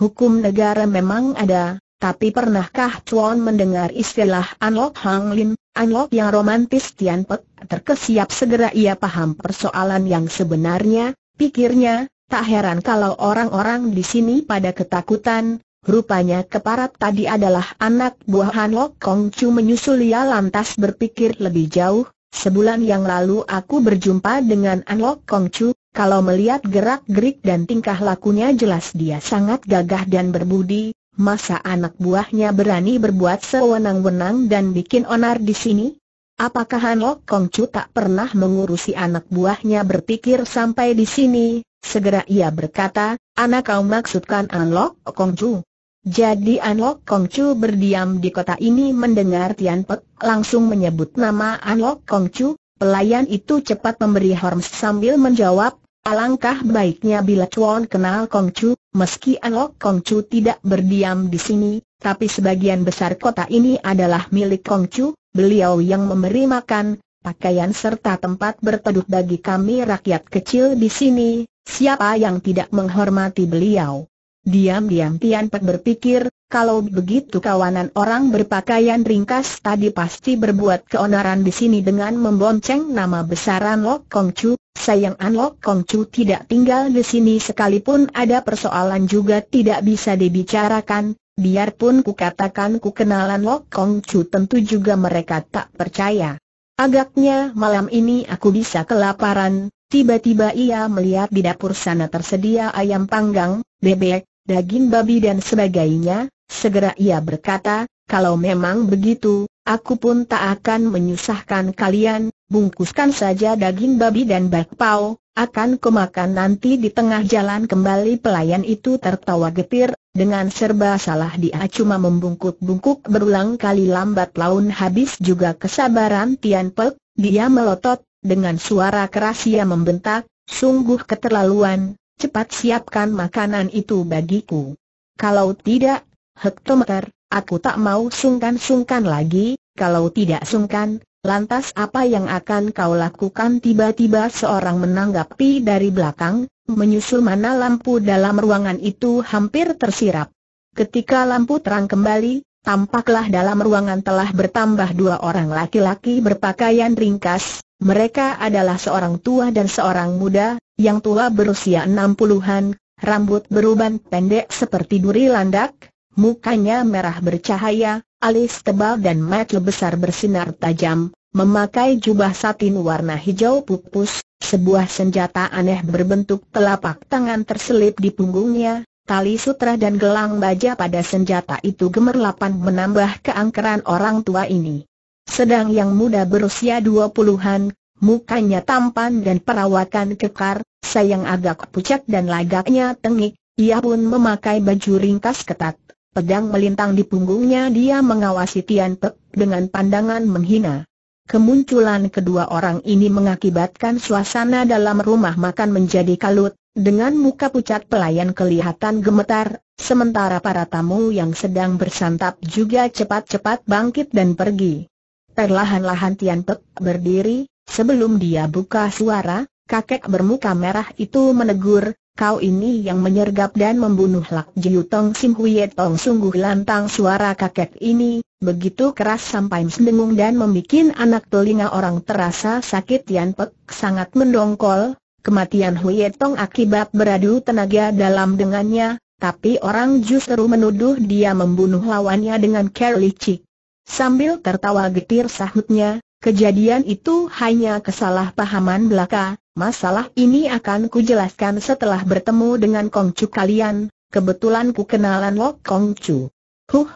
A: Hukum negara memang ada, tapi pernahkah Chuan mendengar istilah Anlok Hang Lin, Anlok yang romantis Tian Pek? Terkesiap segera ia paham persoalan yang sebenarnya, pikirnya, tak heran kalau orang-orang di sini pada ketakutan, rupanya keparat tadi adalah anak buah Anlok Kong Chu menyusul ia lantas berpikir lebih jauh, sebulan yang lalu aku berjumpa dengan Anlok Kong Chu, kalau melihat gerak-gerik dan tingkah lakunya jelas dia sangat gagah dan berbudi, Masa anak buahnya berani berbuat sewenang-wenang dan bikin onar di sini? Apakah Han Lok Kong Chu tak pernah mengurusi anak buahnya berpikir sampai di sini? Segera ia berkata, anak kau maksudkan An Lok Kong Chu. Jadi An Lok Kong Chu berdiam di kota ini mendengar Tian Pek langsung menyebut nama An Lok Kong Chu, pelayan itu cepat memberi hormat sambil menjawab, Alangkah baiknya bila Chuan kenal Kong Chu, meski Anlok Kong Chu tidak berdiam di sini, tapi sebagian besar kota ini adalah milik Kong Chu, beliau yang memberi makan, pakaian serta tempat berteduh bagi kami rakyat kecil di sini, siapa yang tidak menghormati beliau. Diam-diam Tian Pek berpikir, kalau begitu kawanan orang berpakaian ringkas tadi pasti berbuat keonaran di sini dengan membonceng nama besaran Lok Kong Chu. Sayang An Lok Kong Chu tidak tinggal di sini sekalipun ada persoalan juga tidak bisa dibicarakan. Biarpun ku katakan ku kenalan Lok Kong Chu tentu juga mereka tak percaya. Agaknya malam ini aku bisa kelaparan. Tiba-tiba ia melihat di dapur sana tersedia ayam panggang, bebek, daging babi dan sebagainya, segera ia berkata, kalau memang begitu, aku pun tak akan menyusahkan kalian, bungkuskan saja daging babi dan bakpao, akan kumakan nanti di tengah jalan kembali pelayan itu tertawa getir, dengan serba salah dia cuma membungkuk-bungkuk berulang kali lambat laun habis juga kesabaran Tian Pek, dia melotot, dengan suara keras ia membentak, sungguh keterlaluan, Cepat siapkan makanan itu bagiku. Kalau tidak, hektometer, aku tak mau sungkan-sungkan lagi, kalau tidak sungkan, lantas apa yang akan kau lakukan tiba-tiba seorang menanggapi dari belakang, menyusul mana lampu dalam ruangan itu hampir tersirap. Ketika lampu terang kembali, tampaklah dalam ruangan telah bertambah dua orang laki-laki berpakaian ringkas, mereka adalah seorang tua dan seorang muda, yang tua berusia enam puluhan, rambut beruban pendek seperti duri landak, mukanya merah bercahaya, alis tebal dan mata besar bersinar tajam, memakai jubah satin warna hijau pupus, sebuah senjata aneh berbentuk telapak tangan terselip di punggungnya, Tali sutra dan gelang baja pada senjata itu gemerlapan menambah keangkeran orang tua ini. Sedang yang muda berusia dua puluhan, Mukanya tampan dan perawakan kekar, sayang agak pucat dan lagaknya tengik, ia pun memakai baju ringkas ketat. Pedang melintang di punggungnya dia mengawasi Tian Pek dengan pandangan menghina. Kemunculan kedua orang ini mengakibatkan suasana dalam rumah makan menjadi kalut, dengan muka pucat pelayan kelihatan gemetar, sementara para tamu yang sedang bersantap juga cepat-cepat bangkit dan pergi. Perlahan-lahan Tian Pek berdiri, Sebelum dia buka suara, kakek bermuka merah itu menegur, kau ini yang menyergap dan membunuh Lak Jiu Tong Sim Huye Tong sungguh lantang suara kakek ini, begitu keras sampai mendengung dan membuat anak telinga orang terasa sakit Yan Pek sangat mendongkol, kematian Huye Tong akibat beradu tenaga dalam dengannya, tapi orang justru menuduh dia membunuh lawannya dengan Kerlicik. Sambil tertawa getir sahutnya, Kejadian itu hanya kesalahpahaman belaka, masalah ini akan kujelaskan setelah bertemu dengan Kongcu kalian, kebetulan ku kenalan Lok Kongcu. Huh,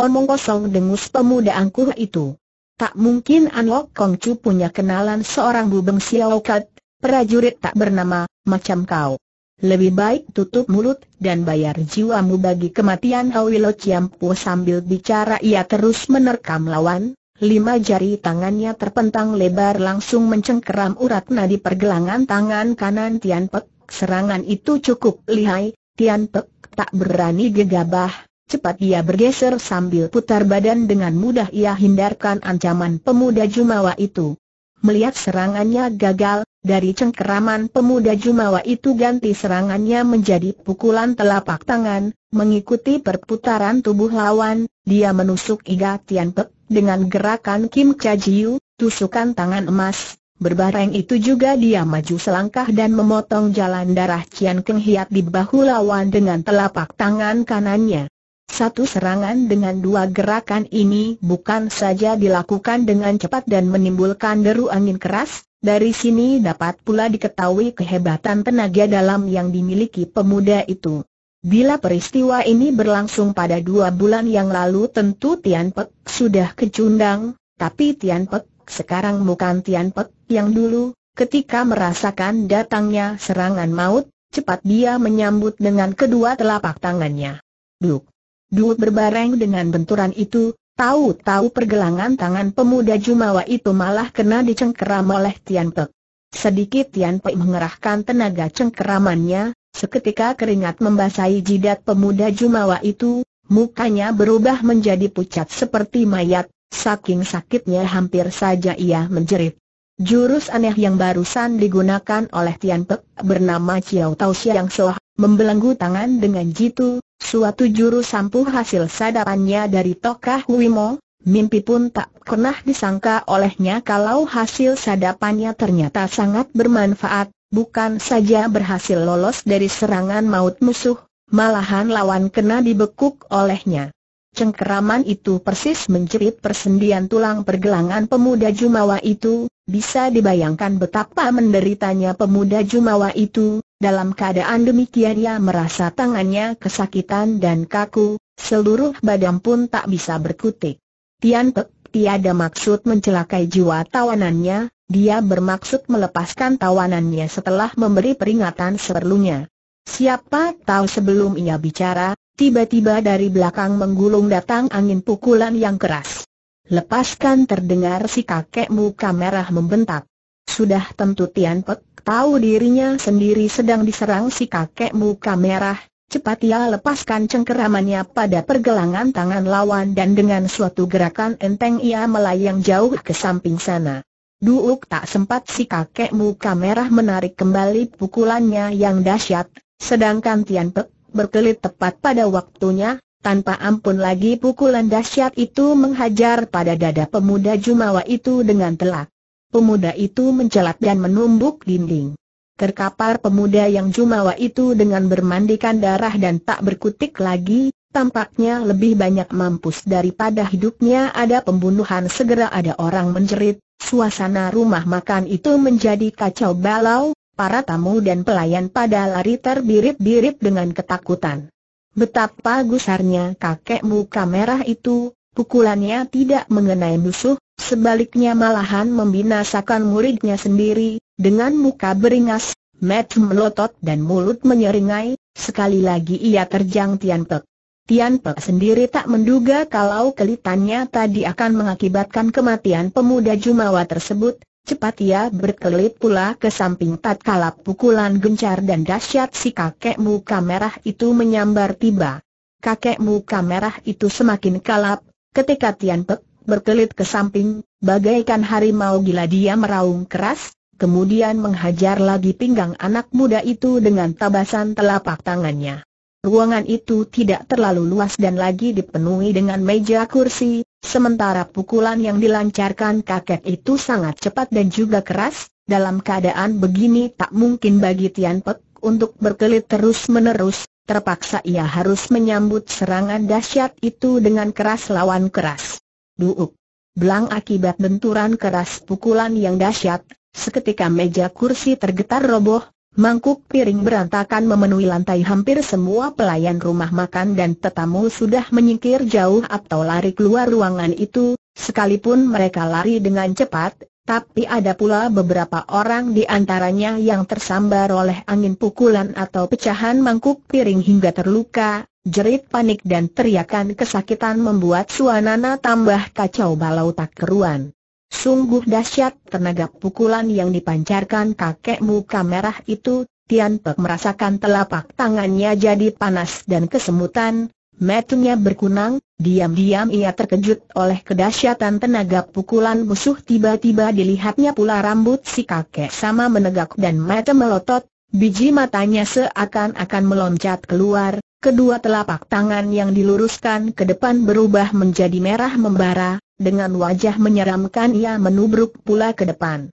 A: omong kosong dengus pemuda angkuh itu. Tak mungkin An Lok Kongcu punya kenalan seorang bubeng siaukat, prajurit tak bernama, macam kau. Lebih baik tutup mulut dan bayar jiwamu bagi kematian Hawilo Ciampu sambil bicara ia terus menerkam lawan, Lima jari tangannya terpentang lebar langsung mencengkeram urat nadi pergelangan tangan kanan Tian Pek. Serangan itu cukup lihai, Tian Pek tak berani gegabah. Cepat ia bergeser sambil putar badan dengan mudah ia hindarkan ancaman pemuda Jumawa itu. Melihat serangannya gagal, dari cengkeraman pemuda Jumawa itu ganti serangannya menjadi pukulan telapak tangan, mengikuti perputaran tubuh lawan, dia menusuk Iga Tian Pek dengan gerakan Kim Cha Jiu, tusukan tangan emas, berbareng itu juga dia maju selangkah dan memotong jalan darah Cian Keng Hiat di bahu lawan dengan telapak tangan kanannya. Satu serangan dengan dua gerakan ini bukan saja dilakukan dengan cepat dan menimbulkan deru angin keras, dari sini dapat pula diketahui kehebatan tenaga dalam yang dimiliki pemuda itu. Bila peristiwa ini berlangsung pada dua bulan yang lalu tentu Tian Pek sudah kecundang, tapi Tian Pek sekarang bukan Tian Pek yang dulu, ketika merasakan datangnya serangan maut, cepat dia menyambut dengan kedua telapak tangannya. Duk! Duk berbareng dengan benturan itu, tahu-tahu pergelangan tangan pemuda Jumawa itu malah kena dicengkeram oleh Tian Pek. Sedikit Tian Pei mengerahkan tenaga cengkeramannya, Seketika keringat membasahi jidat pemuda Jumawa itu, mukanya berubah menjadi pucat seperti mayat, saking sakitnya hampir saja ia menjerit. Jurus aneh yang barusan digunakan oleh Tian Pek bernama Chiao Tau Siang Soh, membelenggu tangan dengan jitu, suatu jurus sampuh hasil sadarannya dari Tokah Wimo, mimpi pun tak pernah disangka olehnya kalau hasil sadapannya ternyata sangat bermanfaat, bukan saja berhasil lolos dari serangan maut musuh, malahan lawan kena dibekuk olehnya. Cengkeraman itu persis menjerit persendian tulang pergelangan pemuda Jumawa itu, bisa dibayangkan betapa menderitanya pemuda Jumawa itu, dalam keadaan demikian ia merasa tangannya kesakitan dan kaku, seluruh badan pun tak bisa berkutik. Tian Pek tiada maksud mencelakai jiwa tawanannya, dia bermaksud melepaskan tawanannya setelah memberi peringatan seperlunya. Siapa tahu sebelum ia bicara, tiba-tiba dari belakang menggulung datang angin pukulan yang keras. Lepaskan terdengar si kakek muka merah membentak. Sudah tentu Tian Pek tahu dirinya sendiri sedang diserang si kakek muka merah, Cepat ia lepaskan cengkeramannya pada pergelangan tangan lawan dan dengan suatu gerakan enteng ia melayang jauh ke samping sana. Duuk tak sempat si kakek muka merah menarik kembali pukulannya yang dahsyat, sedangkan Tian Pe, berkelit tepat pada waktunya, tanpa ampun lagi pukulan dahsyat itu menghajar pada dada pemuda Jumawa itu dengan telak. Pemuda itu mencelat dan menumbuk dinding. Terkapar pemuda yang jumawa itu dengan bermandikan darah dan tak berkutik lagi, tampaknya lebih banyak mampus daripada hidupnya ada pembunuhan segera ada orang menjerit, suasana rumah makan itu menjadi kacau balau, para tamu dan pelayan pada lari terbirit-birit dengan ketakutan. Betapa gusarnya kakek muka merah itu, pukulannya tidak mengenai musuh, sebaliknya malahan membinasakan muridnya sendiri, dengan muka beringas, Matt melotot dan mulut menyeringai, sekali lagi ia terjang Tian Pek. Tian Pek sendiri tak menduga kalau kelitannya tadi akan mengakibatkan kematian pemuda Jumawa tersebut, cepat ia berkelit pula ke samping tatkala pukulan gencar dan dahsyat si kakek muka merah itu menyambar tiba. Kakek muka merah itu semakin kalap, ketika Tian Pek berkelit ke samping, bagaikan harimau gila dia meraung keras, kemudian menghajar lagi pinggang anak muda itu dengan tabasan telapak tangannya. Ruangan itu tidak terlalu luas dan lagi dipenuhi dengan meja kursi, sementara pukulan yang dilancarkan kakek itu sangat cepat dan juga keras, dalam keadaan begini tak mungkin bagi Tian Pek untuk berkelit terus-menerus, terpaksa ia harus menyambut serangan dahsyat itu dengan keras lawan keras. Duuk! Belang akibat benturan keras pukulan yang dahsyat, Seketika meja kursi tergetar roboh, mangkuk piring berantakan memenuhi lantai hampir semua pelayan rumah makan dan tetamu sudah menyingkir jauh atau lari keluar ruangan itu, sekalipun mereka lari dengan cepat, tapi ada pula beberapa orang di antaranya yang tersambar oleh angin pukulan atau pecahan mangkuk piring hingga terluka, jerit panik dan teriakan kesakitan membuat suanana tambah kacau balau tak keruan. Sungguh dahsyat tenaga pukulan yang dipancarkan kakek muka merah itu, Tian Pek merasakan telapak tangannya jadi panas dan kesemutan, matanya berkunang, diam-diam ia terkejut oleh kedahsyatan tenaga pukulan musuh tiba-tiba dilihatnya pula rambut si kakek sama menegak dan mata melotot, biji matanya seakan-akan meloncat keluar, kedua telapak tangan yang diluruskan ke depan berubah menjadi merah membara, dengan wajah menyeramkan ia menubruk pula ke depan.